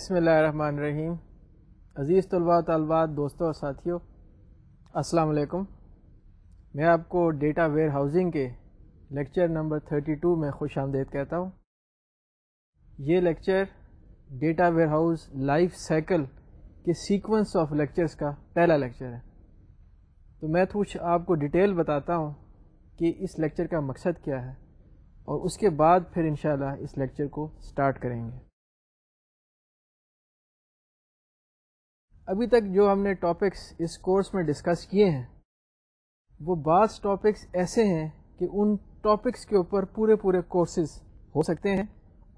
बसमीम अज़ीज़ तलबा तलबात दोस्तों और साथियों अस्सलाम वालेकुम मैं आपको डेटा वेयर हाउसिंग के लेक्चर नंबर 32 में खुश आमदेद कहता हूँ ये lecture data warehouse life cycle के सीक्वेंस ऑफ लेक्चर्स का पहला लेक्चर है तो मैं कुछ आपको डिटेल बताता हूँ कि इस लेक्चर का मकसद क्या है और उसके बाद फिर इन इस लेक्चर को स्टार्ट करेंगे अभी तक जो हमने टॉपिक्स इस कोर्स में डिस्कस किए हैं वो बास टॉपिक्स ऐसे हैं कि उन टॉपिक्स के ऊपर पूरे पूरे कोर्सेज हो सकते हैं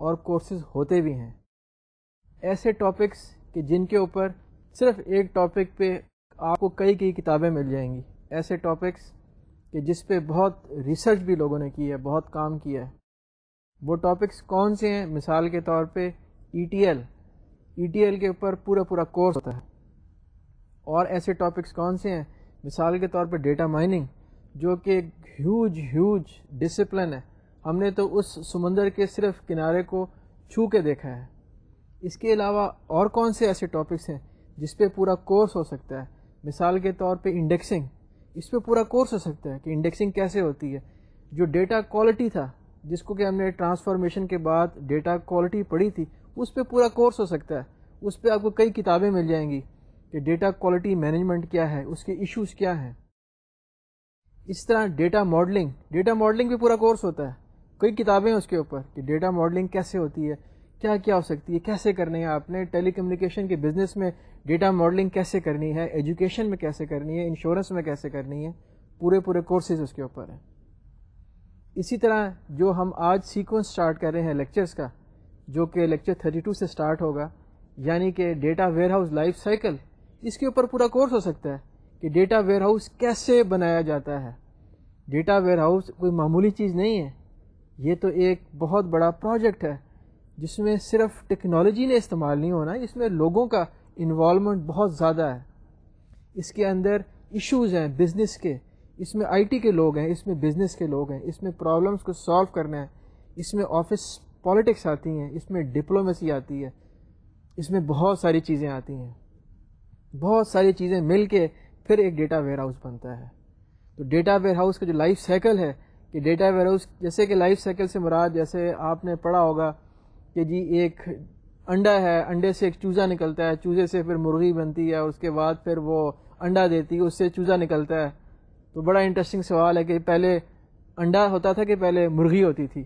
और कोर्सेज होते भी हैं ऐसे टॉपिक्स कि जिनके ऊपर सिर्फ एक टॉपिक पे आपको कई कई किताबें मिल जाएंगी ऐसे टॉपिक्स कि जिस पे बहुत रिसर्च भी लोगों ने की है बहुत काम किया है वो टॉपिक्स कौन से हैं मिसाल के तौर पे ई टी एल के ऊपर पूरा पूरा कोर्स होता है और ऐसे टॉपिक्स कौन से हैं मिसाल के तौर पर डेटा माइनिंग जो कि एक ह्यूज ह्यूज डिसिप्लिन है हमने तो उस समुंदर के सिर्फ किनारे को छू के देखा है इसके अलावा और कौन से ऐसे टॉपिक्स हैं जिस पे पूरा कोर्स हो सकता है मिसाल के तौर पे इंडेक्सिंग इस पे पूरा कोर्स हो सकता है कि इंडेक्सिंग कैसे होती है जो डेटा क्वालिटी था जिसको कि हमने ट्रांसफॉर्मेशन के बाद डेटा क्वालिटी पढ़ी थी उस पर पूरा कोर्स हो सकता है उस पर आपको कई किताबें मिल जाएंगी कि डेटा क्वालिटी मैनेजमेंट क्या है उसके इश्यूज क्या हैं इस तरह डेटा मॉडलिंग डेटा मॉडलिंग भी पूरा कोर्स होता है कई किताबें हैं उसके ऊपर कि डेटा मॉडलिंग कैसे होती है क्या क्या हो सकती है कैसे करनी है आपने टेली कम्युनिकेशन के बिजनेस में डेटा मॉडलिंग कैसे करनी है एजुकेशन में कैसे करनी है इंश्योरेंस में कैसे करनी है पूरे पूरे कोर्सेज उसके ऊपर हैं इसी तरह जो हम आज सीक्वेंस स्टार्ट कर रहे हैं लेक्चर्स का जो कि लेक्चर 32 से स्टार्ट होगा यानी कि data warehouse life cycle इसके ऊपर पूरा कोर्स हो सकता है कि डेटा वेयरहाउस कैसे बनाया जाता है डेटा वेयरहाउस कोई मामूली चीज़ नहीं है ये तो एक बहुत बड़ा प्रोजेक्ट है जिसमें सिर्फ टेक्नोलॉजी ने इस्तेमाल नहीं होना इसमें लोगों का इन्वॉलमेंट बहुत ज़्यादा है इसके अंदर इश्यूज हैं बिज़नेस के इसमें आईटी के लोग हैं इसमें बिज़नेस के लोग हैं इसमें प्रॉब्लम्स को सॉल्व करना है इसमें ऑफिस पॉलिटिक्स आती हैं इसमें डिप्लोमेसी आती है इसमें बहुत सारी चीज़ें आती हैं बहुत सारी चीज़ें मिल के फिर एक डेटा वेयर हाउस बनता है तो डेटा वेयर हाउस का जो लाइफ साइकिल है कि डेटा वेयर हाउस जैसे कि लाइफ साइकिल से मुराद जैसे आपने पढ़ा होगा कि जी एक अंडा है अंडे से एक चूज़ा निकलता है चूज़े से फिर मुर्गी बनती है और उसके बाद फिर वो अंडा देती है उससे चूज़ा निकलता है तो बड़ा इंटरेस्टिंग सवाल है कि पहले अंडा होता था कि पहले मुर्गी होती थी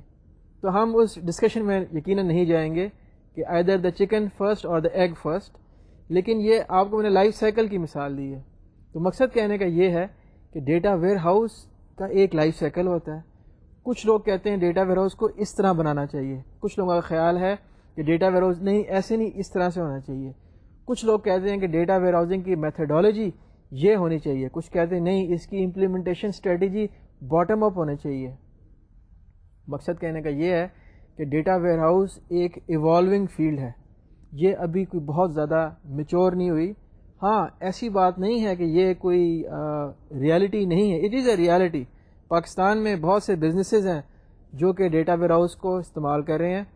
तो हम उस डिस्कशन में यकीन नहीं जाएंगे कि आइदर द चिकन फर्स्ट और द एग फर्स्ट लेकिन ये आपको मैंने लाइफ साइकिल की मिसाल दी है तो मकसद कहने का ये है कि डेटा वेयर हाउस का एक लाइफ साइकिल होता है कुछ लोग कहते हैं डेटा वेयर हाउस को इस तरह बनाना चाहिए कुछ लोगों का ख्याल है कि डेटा वेयर हाउस नहीं ऐसे नहीं इस तरह से होना चाहिए कुछ लोग कहते हैं कि डेटा वेयर हाउसिंग की मैथडोलॉजी ये होनी चाहिए कुछ कहते हैं नहीं इसकी इम्प्लीमेंटेशन स्ट्रेटजी बॉटम अप होना चाहिए मकसद कहने का ये है कि डेटा वेयर हाउस एक इवॉल्विंग फील्ड है ये अभी कोई बहुत ज़्यादा मेच्योर नहीं हुई हाँ ऐसी बात नहीं है कि ये कोई रियलिटी नहीं है it is a reality Pakistan में बहुत से बिजनेसेस हैं जो कि डेटा वेयर हाउस को इस्तेमाल कर रहे हैं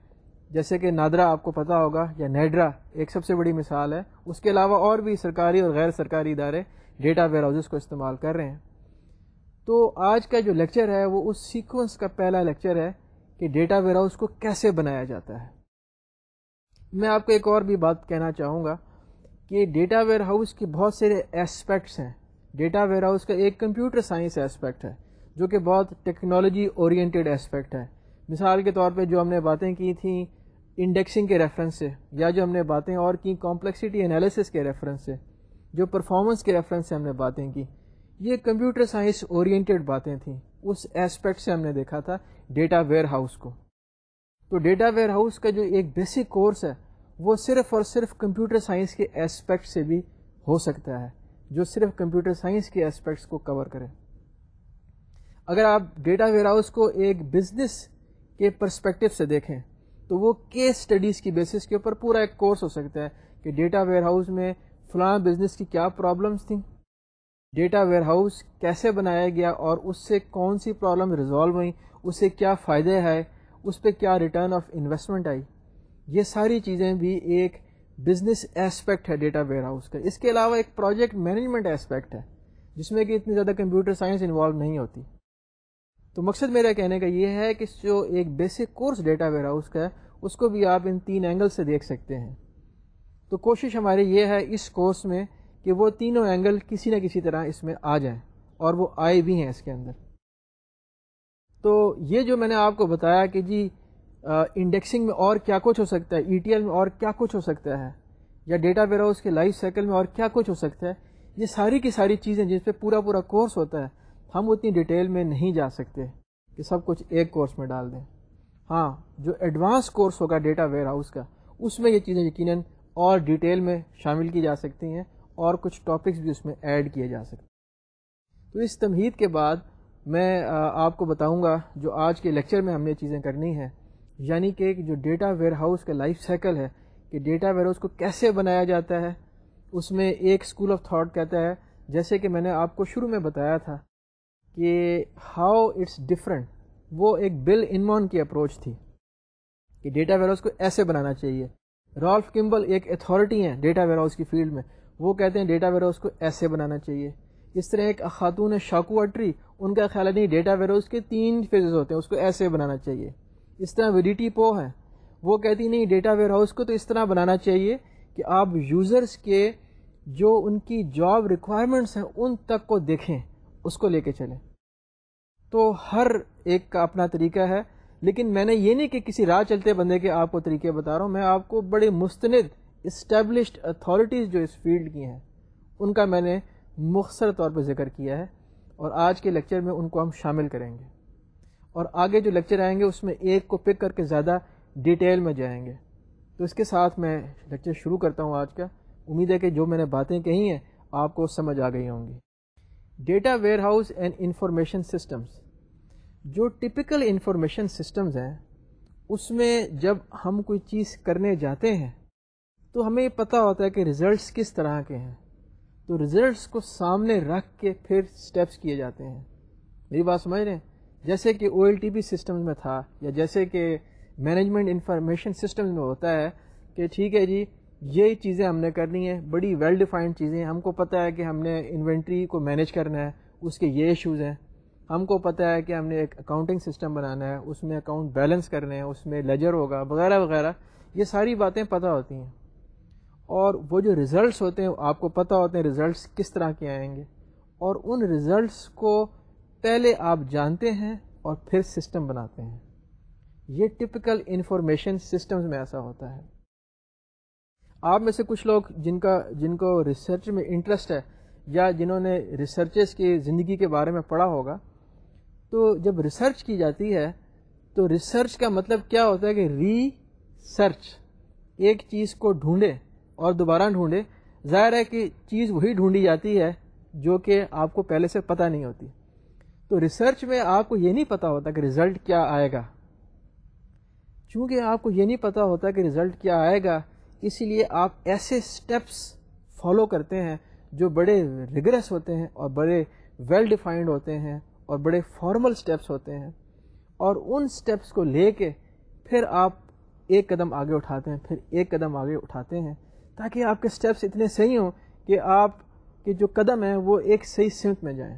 जैसे कि नादरा आपको पता होगा या नेड्रा एक सबसे बड़ी मिसाल है उसके अलावा और भी सरकारी और गैर सरकारी इदारे डेटा वेयर को इस्तेमाल कर रहे हैं तो आज का जो लेक्चर है वो उस सीक्वेंस का पहला लेक्चर है कि डेटा वेयर हाउस को कैसे बनाया जाता है मैं आपको एक और भी बात कहना चाहूँगा कि डेटा वेयर हाउस के बहुत से एस्पेक्ट्स हैं डेटा वेयर हाउस का एक कंप्यूटर साइंस एस्पेक्ट है जो कि बहुत टेक्नोलॉजी ओरिएंटेड एस्पेक्ट है मिसाल के तौर पे जो हमने बातें की थी इंडेक्सिंग के रेफरेंस से या जो हमने बातें और की कॉम्प्लेक्सिटी एनालिसिस के रेफरेंस से जो परफॉर्मेंस के रेफरेंस से हमने बातें की ये कंप्यूटर साइंस ओरिएंटेड बातें थी उस एस्पेक्ट से हमने देखा था डेटा वेयर हाउस को तो डेटा वेयर हाउस का जो एक बेसिक कोर्स है वो सिर्फ और सिर्फ कंप्यूटर साइंस के एस्पेक्ट से भी हो सकता है जो सिर्फ कंप्यूटर साइंस के एस्पेक्ट्स को कवर करें अगर आप डेटा वेयर हाउस को एक बिजनेस के परस्पेक्टिव से देखें तो वो केस स्टडीज़ की बेसिस के ऊपर पूरा एक कोर्स हो सकता है कि डेटा वेयर हाउस में फलां बिजनेस की क्या प्रॉब्लम्स थी डेटा वेयर हाउस कैसे बनाया गया और उससे कौन सी प्रॉब्लम रिजॉल्व हुई उससे क्या फ़ायदे हैं उस पर क्या रिटर्न ऑफ इन्वेस्टमेंट आई ये सारी चीज़ें भी एक बिज़नेस एस्पेक्ट है डेटा वेयर हाउस का इसके अलावा एक प्रोजेक्ट मैनेजमेंट एस्पेक्ट है जिसमें कि इतनी ज़्यादा कंप्यूटर साइंस इन्वॉल्व नहीं होती तो मकसद मेरा कहने का ये है कि जो एक basic course data warehouse का है उसको भी आप इन तीन एंगल से देख सकते हैं तो कोशिश हमारी ये है इस कोर्स में कि वो तीनों एंगल किसी न किसी तरह इसमें आ जाएं और वो आए भी हैं इसके अंदर तो ये जो मैंने आपको बताया कि जी इंडेक्सिंग में और क्या कुछ हो सकता है ई e में और क्या कुछ हो सकता है या डेटा वेयर हाउस के लाइफ साइकिल में और क्या कुछ हो सकता है ये सारी की सारी चीज़ें जिस पर पूरा पूरा कोर्स होता है हम उतनी डिटेल में नहीं जा सकते कि सब कुछ एक कोर्स में डाल दें हाँ जो एडवांस कोर्स होगा डेटा वेयर हाउस का उसमें ये चीज़ें यकीनन और डिटेल में शामिल की जा सकती हैं और कुछ टॉपिक्स भी उसमें ऐड किए जा सकते हैं तो इस तमहीद के बाद मैं आपको बताऊंगा जो आज के लेक्चर में हमने चीज़ें करनी है यानी कि जो डेटा वेयर हाउस का लाइफ साइकिल है कि डेटा वेयर हाउस को कैसे बनाया जाता है उसमें एक स्कूल ऑफ थाट कहता है जैसे कि मैंने आपको शुरू में बताया था कि हाउ इट्स डिफरेंट वो एक बिल इनमोन की अप्रोच थी कि डेटा वेयर हाउस को ऐसे बनाना चाहिए रॉल्फ किम्बल एक अथॉरिटी हैं डेटा वेयर हाउस की फील्ड में वो कहते हैं डेटा वेयर हाउस को ऐसे बनाना चाहिए इस तरह एक खातून शाकू अटरी उनका ख्याल नहीं डेटा वेरोज के तीन फेजेस होते हैं उसको ऐसे बनाना चाहिए इस तरह वेडिटी पो है वो कहती नहीं डेटा वेयर हाउस को तो इस तरह बनाना चाहिए कि आप यूज़र्स के जो उनकी जॉब रिक्वायरमेंट्स हैं उन तक को देखें उसको ले कर चलें तो हर एक का अपना तरीका है लेकिन मैंने ये नहीं कि किसी राह चलते बंदे के आपको तरीके बता रहा हूँ मैं आपको बड़े मुस्तंद इस्टेब्लिश अथॉरिटीज़ जो इस फील्ड की हैं उनका मैंने मुखसर तौर पर जिक्र किया है और आज के लेक्चर में उनको हम शामिल करेंगे और आगे जो लेक्चर आएंगे उसमें एक को पिक करके ज़्यादा डिटेल में जाएंगे तो इसके साथ मैं लेक्चर शुरू करता हूँ आज का उम्मीद है कि जो मैंने बातें कही हैं आपको समझ आ गई होंगी data warehouse and information systems जो टिपिकल इंफॉर्मेशन सिस्टम्स हैं उसमें जब हम कोई चीज़ करने जाते हैं तो हमें पता होता है कि रिज़ल्ट्स किस तरह के हैं तो रिजल्ट्स को सामने रख के फिर स्टेप्स किए जाते हैं मेरी बात समझ रहे हैं जैसे कि ओ सिस्टम में था या जैसे कि मैनेजमेंट इंफॉर्मेशन सिस्टम में होता है कि ठीक है जी ये चीज़ें हमने करनी है बड़ी वेल डिफाइंड चीज़ें हमको पता है कि हमने इन्वेंट्री को मैनेज करना है उसके ये इश्यूज़ हैं हमको पता है कि हमने एक अकाउंटिंग सिस्टम बनाना है उसमें अकाउंट बैलेंस करने हैं उसमें लेजर होगा वगैरह वगैरह ये सारी बातें पता होती हैं और वो जो रिज़ल्ट्स होते हैं आपको पता होते हैं रिज़ल्ट्स किस तरह के आएंगे और उन रिज़ल्ट्स को पहले आप जानते हैं और फिर सिस्टम बनाते हैं ये टिपिकल इंफॉर्मेशन सिस्टम्स में ऐसा होता है आप में से कुछ लोग जिनका जिनको रिसर्च में इंटरेस्ट है या जिन्होंने रिसर्चेस की ज़िंदगी के बारे में पढ़ा होगा तो जब रिसर्च की जाती है तो रिसर्च का मतलब क्या होता है कि रीसर्च एक चीज़ को ढूंढें और दोबारा ढूंढे ज़ाहिर है कि चीज़ वही ढूंढी जाती है जो कि आपको पहले से पता नहीं होती तो रिसर्च में आपको ये नहीं पता होता कि रिज़ल्ट क्या आएगा चूँकि आपको ये नहीं पता होता कि रिज़ल्ट क्या आएगा इसीलिए आप ऐसे स्टेप्स फॉलो करते हैं जो बड़े रिगरस होते हैं और बड़े वेल डिफाइंड होते हैं और बड़े फॉर्मल स्टेप्स होते हैं और उन स्टेप्स को ले कर फिर आप एक कदम आगे उठाते हैं फिर एक कदम आगे उठाते हैं ताकि आपके स्टेप्स इतने सही हों कि आपके जो कदम हैं वो एक सही सिमत में जाएं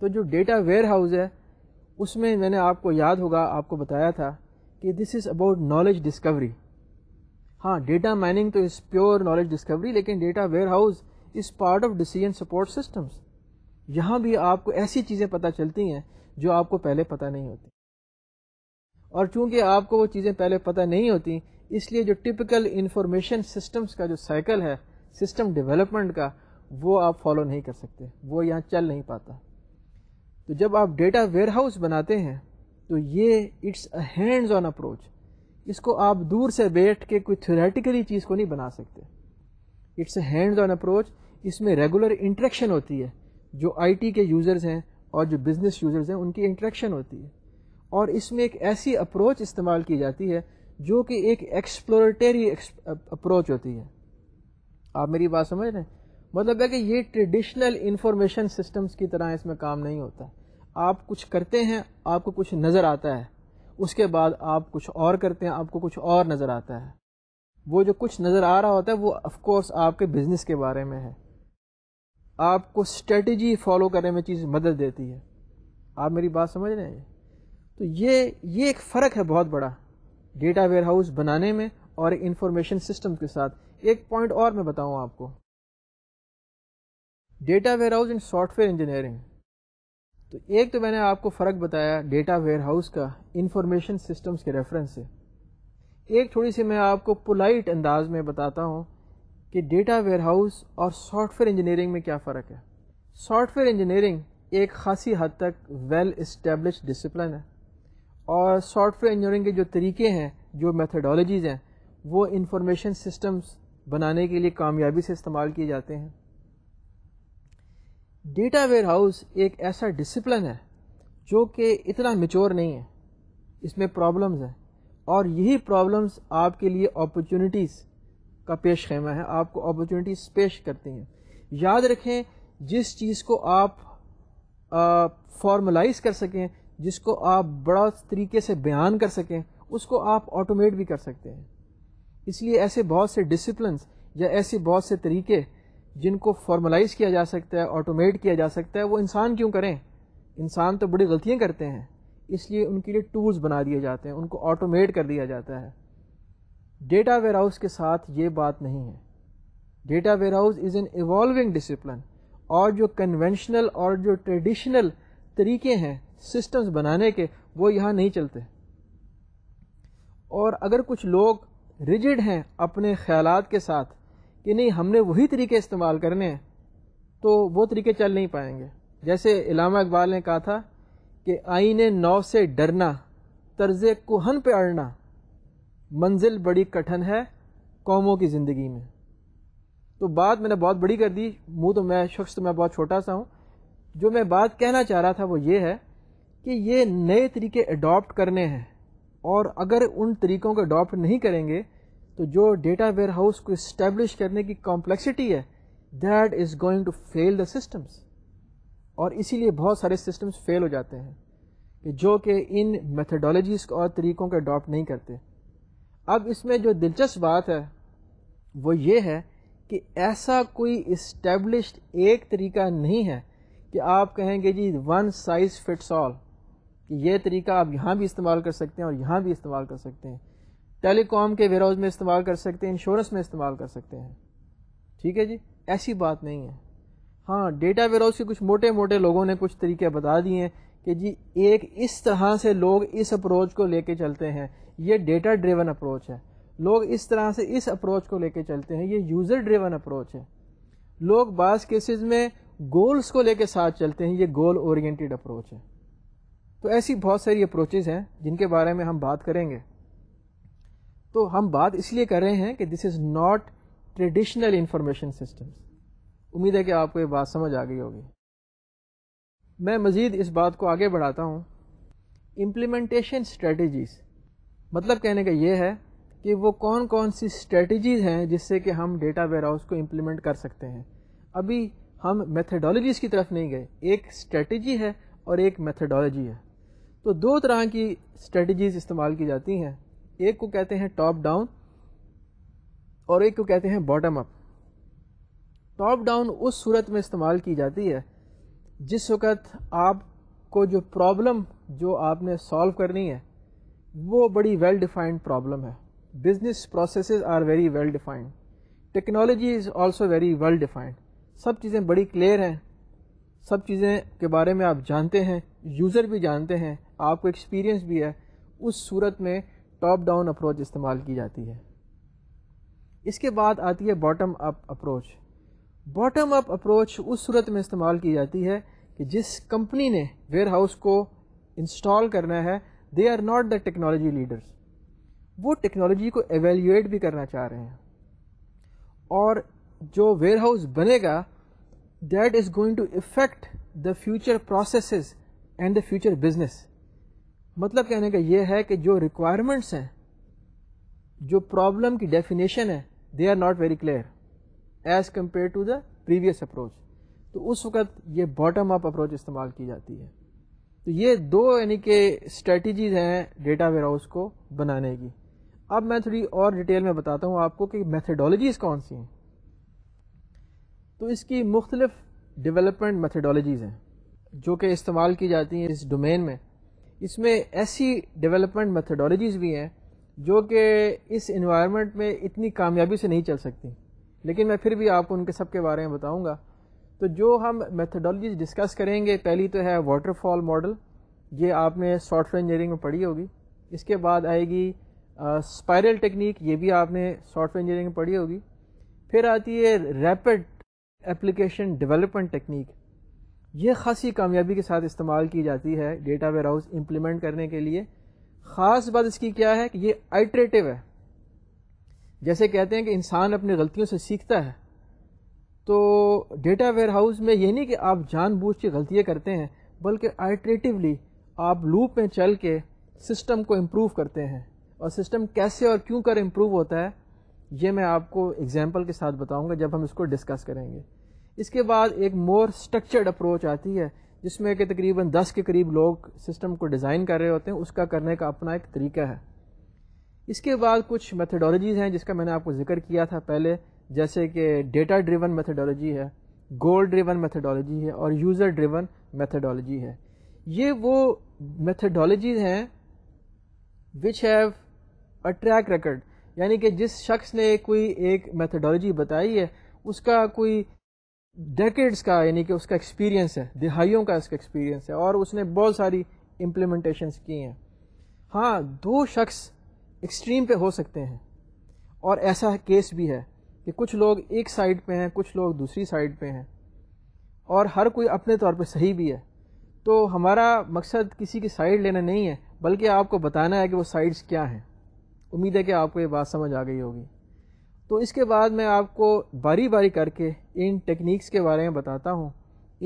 तो जो डेटा वेयर हाउस है उसमें मैंने आपको याद होगा आपको बताया था कि this is about knowledge discovery हाँ डेटा माइनिंग तो इज़ प्योर नॉलेज डिस्कवरी लेकिन data warehouse is part of decision support systems यहाँ भी आपको ऐसी चीज़ें पता चलती हैं जो आपको पहले पता नहीं होती और चूंकि आपको वो चीज़ें पहले पता नहीं होती इसलिए जो टिपिकल इंफॉर्मेशन सिस्टम्स का जो साइकिल है सिस्टम डेवलपमेंट का वो आप फॉलो नहीं कर सकते वो यहाँ चल नहीं पाता तो जब आप डेटा वेयरहाउस बनाते हैं तो ये it's a hands on approach इसको आप दूर से बैठ के कोई थ्योरेटिकली चीज़ को नहीं बना सकते it's a hands on approach इसमें रेगुलर इंट्रैक्शन होती है जो आईटी के यूज़र्स हैं और जो बिज़नेस यूज़र्स हैं उनकी इंट्रैक्शन होती है और इसमें एक ऐसी अप्रोच इस्तेमाल की जाती है जो कि एक एक्सप्लोरेटरी अप्रोच होती है आप मेरी बात समझ रहे हैं मतलब है कि ये ट्रेडिशनल इंफॉर्मेशन सिस्टम्स की तरह इसमें काम नहीं होता आप कुछ करते हैं आपको कुछ नज़र आता है उसके बाद आप कुछ और करते हैं आपको कुछ और नज़र आता है वो जो कुछ नज़र आ रहा होता है वो ऑफकोर्स आपके बिज़नेस के बारे में है आपको स्ट्रेटजी फॉलो करने में चीज़ मदद देती है आप मेरी बात समझ रहे हैं तो ये ये एक फ़र्क है बहुत बड़ा डेटा वेयरहाउस बनाने में और एक इंफॉर्मेशन सिस्टम के साथ एक पॉइंट और मैं बताऊँ आपको data warehouse and software engineering तो एक तो मैंने आपको फ़र्क बताया डेटा वेयरहाउस का इंफॉर्मेशन सिस्टम्स के रेफरेंस से एक थोड़ी सी मैं आपको पोलाइट अंदाज में बताता हूँ कि डेटा वेयरहाउस और सॉफ्टवेयर इंजीनियरिंग में क्या फ़र्क है सॉफ्टवेयर इंजीनियरिंग एक खासी हद तक वेल इस्टेब्लिश डिसिप्लिन है और सॉफ्टवेयर इंजीनियरिंग के जो तरीके हैं जो मेथडोलॉजीज़ हैं वो इंफॉर्मेशन सिस्टम्स बनाने के लिए कामयाबी से इस्तेमाल किए जाते हैं डेटा वेयर हाउस एक ऐसा डिसिप्लिन है जो कि इतना मेचोर नहीं है इसमें प्रॉब्लम्स हैं और यही प्रॉब्लम्स आपके लिए अपॉर्चुनिटीज़ का पेश खेमा है आपको अपॉर्चुनिटीज़ पेश करती हैं याद रखें जिस चीज़ को आप फॉर्मलाइज कर सकें जिसको आप बड़ा तरीके से बयान कर सकें उसको आप ऑटोमेट भी कर सकते हैं इसलिए ऐसे बहुत से डिसिप्लिन या ऐसे बहुत से तरीके जिनको फॉर्मलाइज किया जा सकता है ऑटोमेट किया जा सकता है वो इंसान क्यों करें इंसान तो बड़ी गलतियाँ करते हैं इसलिए उनके लिए टूल्स बना दिए जाते हैं उनको ऑटोमेट कर दिया जाता है डेटा वेयरहाउस के साथ ये बात नहीं है data warehouse is an evolving discipline और जो कन्वेंशनल और जो ट्रेडिशनल तरीके हैं सिस्टम्स बनाने के वो यहाँ नहीं चलते और अगर कुछ लोग रिजिड हैं अपने ख्याल के साथ कि नहीं हमने वही तरीके इस्तेमाल करने हैं तो वो तरीके चल नहीं पाएंगे जैसे इलामा इकबाल ने कहा था कि आइन नौ से डरना तर्ज कोहन पे अड़ना मंजिल बड़ी कठिन है कौमों की ज़िंदगी में तो बात मैंने बहुत बड़ी कर दी मुँह तो मैं शख्स तो मैं बहुत छोटा सा हूँ जो मैं बात कहना चाह रहा था वो ये है कि ये नए तरीके अडॉप्ट करने हैं और अगर उन तरीक़ों को अडॉप्ट नहीं करेंगे तो जो डेटा वेयर हाउस को इस्टेब्लिश करने की कॉम्प्लेक्सिटी है that is going to fail the systems और इसीलिए बहुत सारे सिस्टम्स फेल हो जाते हैं कि जो कि इन मेथडोलॉजीज़ और तरीक़ों को अडॉप्ट नहीं करते अब इसमें जो दिलचस्प बात है वो ये है कि ऐसा कोई इस्टेब्लिश्ड एक तरीका नहीं है कि आप कहेंगे जी वन साइज़ फिट्स ऑल कि ये तरीका आप यहाँ भी इस्तेमाल कर सकते हैं और यहाँ भी इस्तेमाल कर सकते हैं टेलीकॉम के वेराउज में इस्तेमाल कर सकते हैं इंश्योरेंस में इस्तेमाल कर सकते हैं ठीक है जी ऐसी बात नहीं है हाँ डेटा वेराउज के कुछ मोटे मोटे लोगों ने कुछ तरीके बता दिए हैं कि जी एक इस तरह से लोग इस अप्रोच को लेके चलते हैं ये डेटा ड्रेवन अप्रोच है लोग इस तरह से इस अप्रोच को लेके चलते हैं ये यूज़र ड्रेवन अप्रोच है लोग बास केसेस में गोल्स को लेके साथ चलते हैं ये गोल ओरिएंटेड अप्रोच है तो ऐसी बहुत सारी अप्रोचेज़ हैं जिनके बारे में हम बात करेंगे तो हम बात इसलिए कर रहे हैं कि this is not traditional information system उम्मीद है कि आपको ये बात समझ आ गई होगी मैं मज़ीद इस बात को आगे बढ़ाता हूँ इम्प्लीमेंटेशन स्ट्रेटजीज़ मतलब कहने का ये है कि वो कौन कौन सी स्ट्रेटजीज़ हैं जिससे कि हम डेटा वेयर हाउस को इम्प्लीमेंट कर सकते हैं अभी हम मेथडोलॉजीज़ की तरफ नहीं गए एक स्ट्रेटजी है और एक मेथडोलॉजी है तो दो तरह की स्ट्रेटजीज़ इस्तेमाल की जाती हैं एक को कहते हैं टॉप डाउन और एक को कहते हैं बॉटम अप टॉप डाउन उस सूरत में इस्तेमाल की जाती है जिस वक्त आपको जो प्रॉब्लम जो आपने सॉल्व करनी है वो बड़ी वेल डिफाइंड प्रॉब्लम है business process are very well defined technology is also very well defined सब चीज़ें बड़ी क्लियर हैं सब चीज़ें के बारे में आप जानते हैं यूज़र भी जानते हैं आपको एक्सपीरियंस भी है उस सूरत में टॉप डाउन अप्रोच इस्तेमाल की जाती है इसके बाद आती है bottom up approach bottom up approach उस सूरत में इस्तेमाल की जाती है कि जिस कंपनी ने वेयर हाउस को इंस्टॉल करना है they are not the technology leaders वो टेक्नोलॉजी को एवेल्यूएट भी करना चाह रहे हैं और जो वेयर हाउस बनेगा that is going to affect the future processes and the future business मतलब कहने का ये है कि जो requirements हैं जो problem की definition है they are not very clear as compared to the previous approach तो उस वक्त ये बॉटम अप अप्रोच इस्तेमाल की जाती है तो ये दो यानी कि स्ट्रेटजीज हैं डेटा वेयर हाउस को बनाने की अब मैं थोड़ी और डिटेल में बताता हूँ आपको कि मेथडोलॉजीज़ कौन सी हैं तो इसकी मुख्तलफ़ डेवलपमेंट मेथडोलॉजीज़ हैं जो कि इस्तेमाल की जाती हैं इस डोमेन में इसमें ऐसी डेवलपमेंट मेथडोलॉजीज़ भी हैं जो कि इस इन्वायरमेंट में इतनी कामयाबी से नहीं चल सकती लेकिन मैं फिर भी आपको उनके सब के बारे में बताऊँगा तो जो हम मेथडोलॉजीज डिस्कस करेंगे पहली तो है वाटरफॉल मॉडल ये आपने सॉफ्टवेयर इंजीनियरिंग में पढ़ी होगी इसके बाद आएगी स्पायरल टेक्निक ये भी आपने सॉफ्टवेयर इंजीनियरिंग में पढ़ी होगी फिर आती है रैपिड एप्लीकेशन डेवलपमेंट टेक्निक ये खासी कामयाबी के साथ इस्तेमाल की जाती है डेटा वेयर हाउस इम्प्लीमेंट करने के लिए ख़ास बात इसकी क्या है कि ये आइट्रेटिव है जैसे कहते हैं कि इंसान अपनी गलतियों से सीखता है तो डेटा वेयर हाउस में ये नहीं कि आप जानबूझ के गलतियाँ करते हैं बल्कि आइट्रेटिवली आप लूप में चल के सिस्टम को इम्प्रूव करते हैं और सिस्टम कैसे और क्यों कर इम्प्रूव होता है ये मैं आपको एग्जाम्पल के साथ बताऊँगा जब हम इसको डिस्कस करेंगे इसके बाद एक मोर स्ट्रक्चर्ड अप्रोच आती है जिसमें कि तकरीबन 10 के करीब लोग सिस्टम को डिज़ाइन कर रहे होते हैं उसका करने का अपना एक तरीका है इसके बाद कुछ मेथडोलॉजीज़ हैं जिसका मैंने आपको जिक्र किया था पहले जैसे कि डेटा ड्रिवन मेथडोलॉजी है गोल ड्रिवन मेथडोलॉजी है और यूज़र ड्रिवन मेथडोलॉजी है ये वो मेथडोलॉजीज़ हैं which have a track record यानी कि जिस शख्स ने कोई एक मेथडोलॉजी बताई है उसका कोई डेकेड्स का यानी कि उसका एक्सपीरियंस है दिहाइयों का इसका एक्सपीरियंस है और उसने बहुत सारी इम्प्लीमेंटेशन की हैं हाँ दो शख्स एक्सट्रीम पे हो सकते हैं और ऐसा केस भी है कि कुछ लोग एक साइड पे हैं कुछ लोग दूसरी साइड पे हैं और हर कोई अपने तौर पे सही भी है तो हमारा मकसद किसी की साइड लेना नहीं है बल्कि आपको बताना है कि वो साइड्स क्या हैं उम्मीद है कि आपको ये बात समझ आ गई होगी तो इसके बाद मैं आपको बारी बारी करके इन टेक्निक्स के बारे में बताता हूँ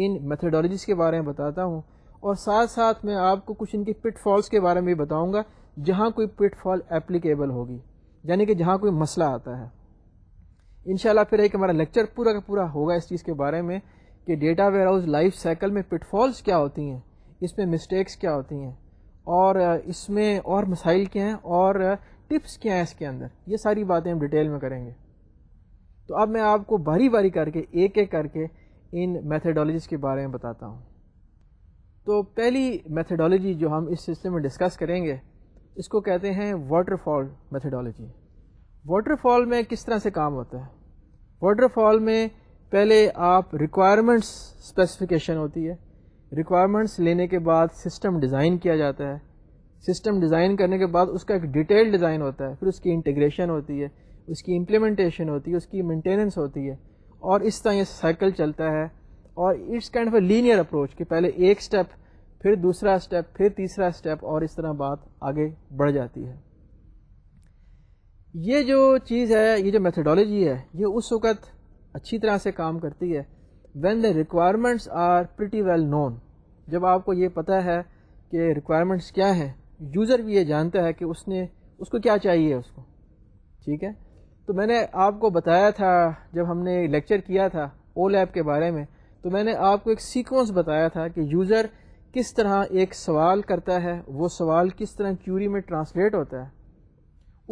इन मेथडोलॉजीज़ के बारे में बताता हूँ और साथ साथ मैं आपको कुछ इनकी पिट फॉल्स के बारे में भी बताऊँगा जहाँ कोई पिट फॉल एप्लीकेबल होगी यानी कि जहाँ कोई मसला आता है इन फिर एक हमारा लेक्चर पूरा का पूरा होगा इस चीज़ के बारे में कि data warehouse life cycle में पिटफॉल्स क्या होती हैं इसमें मिस्टेक्स क्या होती हैं और इसमें और मसाइल क्या हैं और टिप्स क्या है इसके अंदर ये सारी बातें हम डिटेल में करेंगे तो अब मैं आपको बारी बारी करके एक एक करके इन मैथडोलॉजीज़ के बारे में बताता हूँ तो पहली मैथडोलॉजी जो हम इस सिस्टम में डिस्कस करेंगे इसको कहते हैं वाटरफॉल मैथडोलॉजी वाटरफॉल में किस तरह से काम होता है वाटरफॉल में पहले आप रिक्वायरमेंट्स स्पेसिफिकेशन होती है रिक्वायरमेंट्स लेने के बाद सिस्टम डिज़ाइन किया जाता है सिस्टम डिज़ाइन करने के बाद उसका एक डिटेल डिज़ाइन होता है फिर उसकी इंटीग्रेशन होती है उसकी इम्प्लीमेंटेशन होती है उसकी मेंटेनेंस होती है और इस तरह ये साइकिल चलता है और it's kind of a linear approach कि पहले एक स्टेप फिर दूसरा स्टेप फिर तीसरा स्टेप और इस तरह बात आगे बढ़ जाती है ये जो चीज़ है ये जो मेथडोलॉजी है ये उस वक़्त अच्छी तरह से काम करती है when the requirements are pretty well known जब आपको ये पता है कि रिक्वायरमेंट्स क्या हैं यूज़र भी ये जानता है कि उसने उसको क्या चाहिए उसको ठीक है तो मैंने आपको बताया था जब हमने लेक्चर किया था ओ लैब के बारे में तो मैंने आपको एक सीक्वेंस बताया था कि यूज़र किस तरह एक सवाल करता है वो सवाल किस तरह क्यूरी में ट्रांसलेट होता है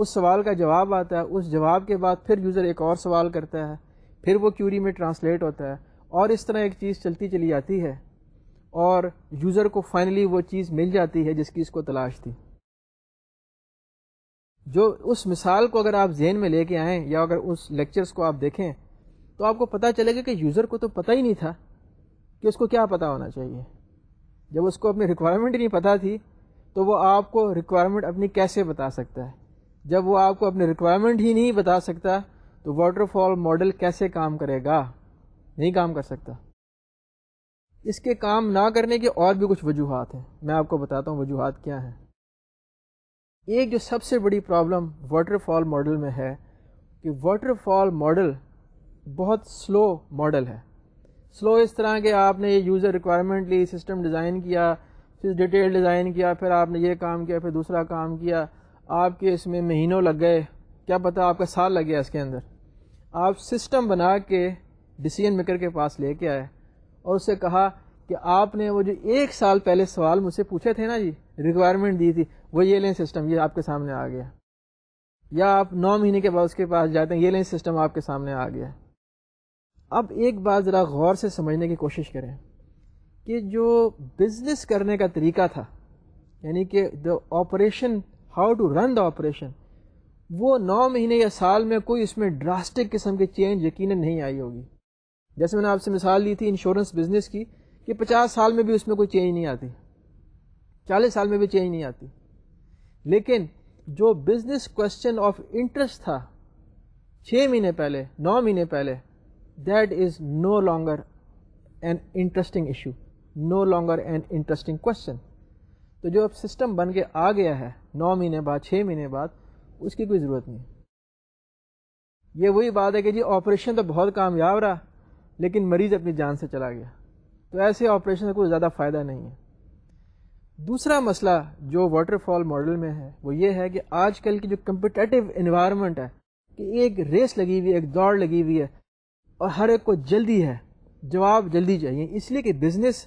उस सवाल का जवाब आता है उस जवाब के बाद फिर यूज़र एक और सवाल करता है फिर वो क्यूरी में ट्रांसलेट होता है और इस तरह एक चीज़ चलती चली जाती है और यूज़र को फाइनली वो चीज़ मिल जाती है जिसकी इसको तलाश थी जो उस मिसाल को अगर आप जहन में लेके आएँ या अगर उस लेक्चर्स को आप देखें तो आपको पता चलेगा कि यूज़र को तो पता ही नहीं था कि उसको क्या पता होना चाहिए जब उसको अपनी रिक्वायरमेंट ही नहीं पता थी तो वो आपको रिक्वायरमेंट अपनी कैसे बता सकता है जब वो आपको अपनी रिक्वायरमेंट ही नहीं बता सकता तो वाटरफॉल मॉडल कैसे काम करेगा नहीं काम कर सकता इसके काम ना करने के और भी कुछ वजूहत हैं मैं आपको बताता हूँ वजूहत क्या हैं एक जो सबसे बड़ी प्रॉब्लम वाटरफॉल मॉडल में है कि वाटरफॉल मॉडल बहुत स्लो मॉडल है स्लो इस तरह के आपने ये यूज़र रिक्वायरमेंट ली सिस्टम डिज़ाइन किया फिर डिटेल डिज़ाइन किया फिर आपने ये काम किया फिर दूसरा काम किया आपके इसमें महीनों लग गए क्या पता आपका साल लग गया इसके अंदर आप सिस्टम बना के डिसीजन मेकर के पास लेके आए और उससे कहा कि आपने वो जो एक साल पहले सवाल मुझसे पूछे थे ना जी रिक्वायरमेंट दी थी वो ये लें सिस्टम ये आपके सामने आ गया या आप नौ महीने के बाद उसके पास जाते हैं ये लें सिस्टम आपके सामने आ गया अब एक बात ज़रा गौर से समझने की कोशिश करें कि जो बिज़नेस करने का तरीका था यानी कि the operation how to run the operation वो नौ महीने या साल में कोई इसमें ड्रास्टिक किस्म के चेंज यकीन नहीं आई होगी जैसे मैंने आपसे मिसाल ली थी इंश्योरेंस बिजनेस की कि पचास साल में भी उसमें कोई चेंज नहीं आती चालीस साल में भी चेंज नहीं आती लेकिन जो बिजनेस क्वेश्चन ऑफ इंटरेस्ट था छः महीने पहले नौ महीने पहले that is no longer an interesting issue no longer an interesting question तो जो अब सिस्टम बन के आ गया है नौ महीने बाद छः महीने बाद उसकी कोई ज़रूरत नहीं ये वही बात है कि जी ऑपरेशन तो बहुत कामयाब रहा लेकिन मरीज अपनी जान से चला गया तो ऐसे ऑपरेशन का कोई ज़्यादा फ़ायदा नहीं है दूसरा मसला जो वाटरफॉल मॉडल में है वो ये है कि आजकल की जो कम्पिटेटिव इन्वायरमेंट है कि एक रेस लगी हुई है एक दौड़ लगी हुई है और हर एक को जल्दी है जवाब जल्दी चाहिए इसलिए कि बिज़नेस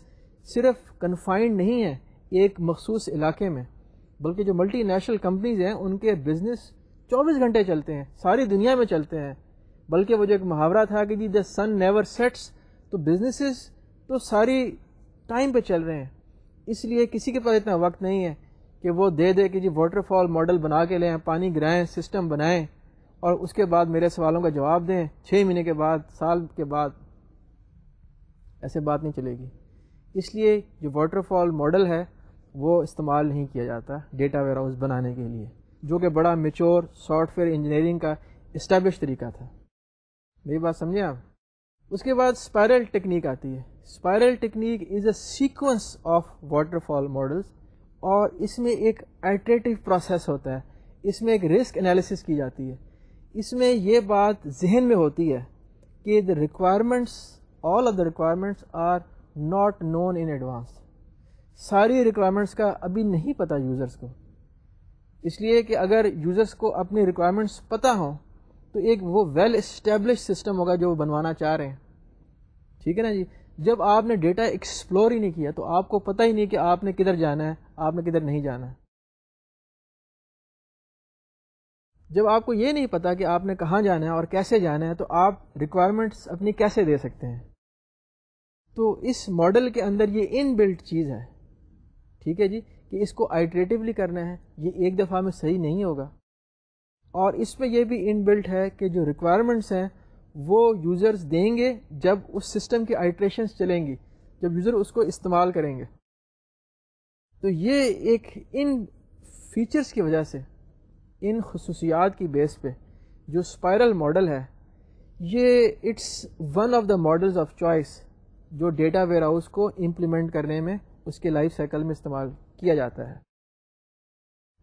सिर्फ कन्फाइंड नहीं है एक मखसूस इलाके में बल्कि जो मल्टी नेशनल कंपनीज़ हैं उनके बिज़नेस 24 घंटे चलते हैं सारी दुनिया में चलते हैं बल्कि वो जो एक मुहावरा था कि जी द सन नेवर सेट्स तो बिजनेस तो सारी टाइम पे चल रहे हैं इसलिए किसी के पास इतना वक्त नहीं है कि वो दे दे कि जी वाटरफॉल मॉडल बना के लें पानी गिराएं सिस्टम बनाएं और उसके बाद मेरे सवालों का जवाब दें छः महीने के बाद साल के बाद ऐसे बात नहीं चलेगी इसलिए जो वाटरफॉल मॉडल है वो इस्तेमाल नहीं किया जाता डेटा वेयर हाउस बनाने के लिए जो कि बड़ा मेचोर सॉफ्टवेयर इंजीनियरिंग का इस्टेब्लिश तरीका था मेरी बात समझें आप उसके बाद स्पायरल टेक्निक आती है spiral technique is a sequence of waterfall models और इसमें एक अल्टरेटिव प्रोसेस होता है इसमें एक रिस्क एनालिसिस की जाती है इसमें यह बात जहन में होती है कि the requirements all of the requirements are not known in advance सारी रिक्वायरमेंट्स का अभी नहीं पता यूज़र्स को इसलिए कि अगर यूज़र्स को अपनी रिक्वायरमेंट्स पता हों तो एक वो वेल इस्टेब्लिश सिस्टम होगा जो बनवाना चाह रहे हैं ठीक है ना जी जब आपने डेटा एक्सप्लोर ही नहीं किया तो आपको पता ही नहीं कि आपने किधर जाना है आपने किधर नहीं जाना है जब आपको ये नहीं पता कि आपने कहाँ जाना है और कैसे जाना है तो आप रिक्वायरमेंट्स अपनी कैसे दे सकते हैं तो इस मॉडल के अंदर ये इनबिल्ट चीज़ है ठीक है जी कि इसको आइट्रेटिवली करना है ये एक दफ़ा में सही नहीं होगा और इसमें यह भी इनबिल्ट है कि जो रिक्वायरमेंट्स हैं वो यूज़र्स देंगे जब उस सिस्टम के आइट्रेशन चलेंगी जब यूज़र उसको इस्तेमाल करेंगे तो ये एक इन फीचर्स की वजह से इन खसूसियात की बेस पे जो स्पायरल मॉडल है ये it's one of the models of choice जो डेटा वेयर हाउस को इम्प्लीमेंट करने में उसके लाइफ साइकिल में इस्तेमाल किया जाता है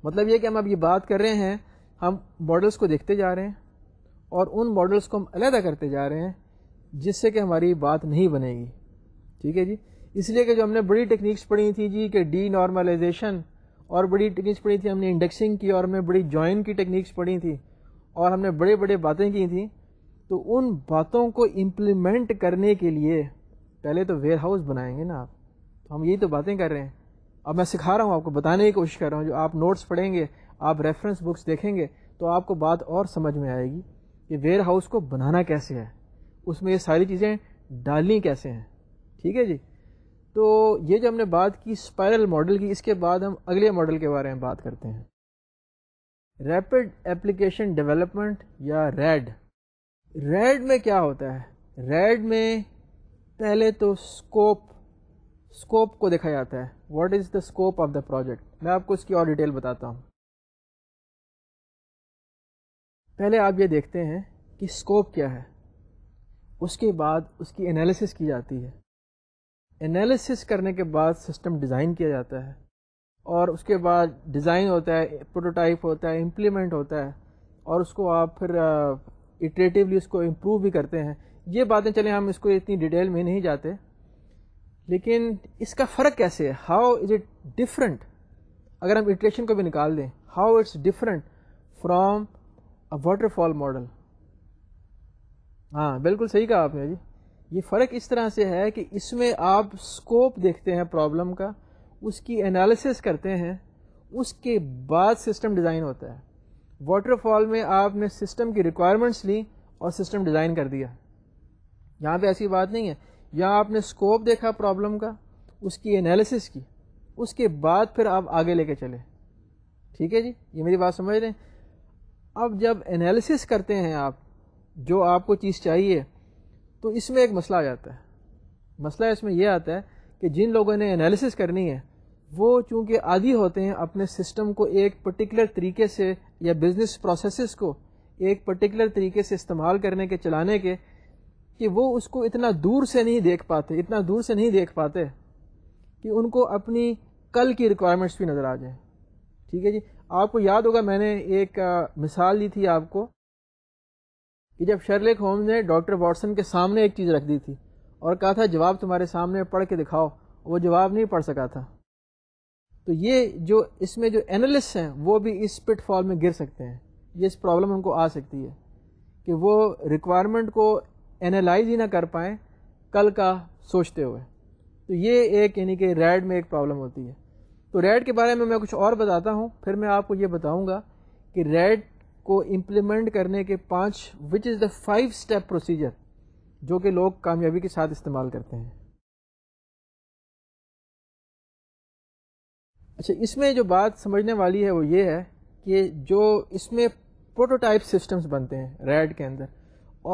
मतलब ये कि हम अब ये बात कर रहे हैं हम मॉडल्स को देखते जा रहे हैं और उन मॉडल्स को हम अलहदा करते जा रहे हैं जिससे कि हमारी बात नहीं बनेगी ठीक है जी इसलिए कि जो हमने बड़ी टेक्निक्स पढ़ी थी जी कि डी नॉर्मलाइजेशन और बड़ी टेक्निक्स पढ़ी थी हमने इंडेक्सिंग की और हमने बड़ी जॉइन की टेक्निक्स पढ़ी थी और हमने बड़े बड़े बातें की थी तो उन बातों को इम्प्लीमेंट करने के लिए पहले तो वेयर हाउस बनाएंगे ना आप तो हम यही तो बातें कर रहे हैं अब मैं सिखा रहा हूँ आपको बताने की कोशिश कर रहा हूँ जो आप नोट्स पढ़ेंगे आप रेफरेंस बुक्स देखेंगे तो आपको बात और समझ में आएगी कि वेयर हाउस को बनाना कैसे है उसमें ये सारी चीज़ें डालनी कैसे हैं ठीक है जी तो ये जो हमने बात की स्पायरल मॉडल की इसके बाद हम अगले मॉडल के बारे में बात करते हैं रैपिड एप्लीकेशन डेवलपमेंट या रेड रेड में क्या होता है रेड में पहले तो स्कोप स्कोप को देखा जाता है what is the scope of the project मैं आपको इसकी और डिटेल बताता हूँ पहले आप ये देखते हैं कि स्कोप क्या है उसके बाद उसकी एनालिसिस की जाती है एनालिसिस करने के बाद सिस्टम डिज़ाइन किया जाता है और उसके बाद डिज़ाइन होता है प्रोटोटाइप होता है इम्प्लीमेंट होता है और उसको आप फिर इटरेटिवली उसको इम्प्रूव भी करते हैं ये बातें चलें हम इसको इतनी डिटेल में नहीं जाते लेकिन इसका फ़र्क कैसे है हाउ इज़ इट डिफरेंट अगर हम इटरेशन को भी निकाल दें how it's different from a waterfall model हाँ बिल्कुल सही कहा आपने जी ये फ़र्क इस तरह से है कि इसमें आप स्कोप देखते हैं प्रॉब्लम का उसकी एनालिसिस करते हैं उसके बाद सिस्टम डिज़ाइन होता है वाटरफॉल में आपने सिस्टम की रिक्वायरमेंट्स ली और सिस्टम डिज़ाइन कर दिया यहाँ पे ऐसी बात नहीं है यहाँ आपने स्कोप देखा प्रॉब्लम का उसकी एनालिसिस की उसके बाद फिर आप आगे लेके चले ठीक है जी ये मेरी बात समझ रहे हैं अब जब एनालिसिस करते हैं आप जो आपको चीज़ चाहिए तो इसमें एक मसला आ जाता है मसला इसमें यह आता है कि जिन लोगों ने एनालिसिस करनी है वो चूँकि आदि होते हैं अपने सिस्टम को एक पर्टिकुलर तरीके से या बिज़नेस प्रोसेस को एक पर्टिकुलर तरीके से इस्तेमाल करने के चलाने के कि वो उसको इतना दूर से नहीं देख पाते इतना दूर से नहीं देख पाते कि उनको अपनी कल की रिक्वायरमेंट्स भी नज़र आ जाए ठीक है जी आपको याद होगा मैंने एक आ, मिसाल दी थी आपको कि जब शर्लेक होम्स ने डॉक्टर वॉटसन के सामने एक चीज़ रख दी थी और कहा था जवाब तुम्हारे सामने पढ़ के दिखाओ वो जवाब नहीं पढ़ सका था तो ये जो इसमें जो एनालिस्ट हैं वो भी इस पिटफॉल में गिर सकते हैं ये इस प्रॉब्लम उनको आ सकती है कि वो रिक्वायरमेंट को एनालाइज ही ना कर पाएँ कल का सोचते हुए तो ये एक यानी कि रेड में एक प्रॉब्लम होती है तो रेड के बारे में मैं कुछ और बताता हूँ फिर मैं आपको ये बताऊँगा कि रेड को इम्प्लीमेंट करने के पाँच which is the five step procedure जो कि लोग कामयाबी के साथ इस्तेमाल करते हैं अच्छा इसमें जो बात समझने वाली है वो ये है कि जो इसमें प्रोटोटाइप सिस्टम्स बनते हैं रेड के अंदर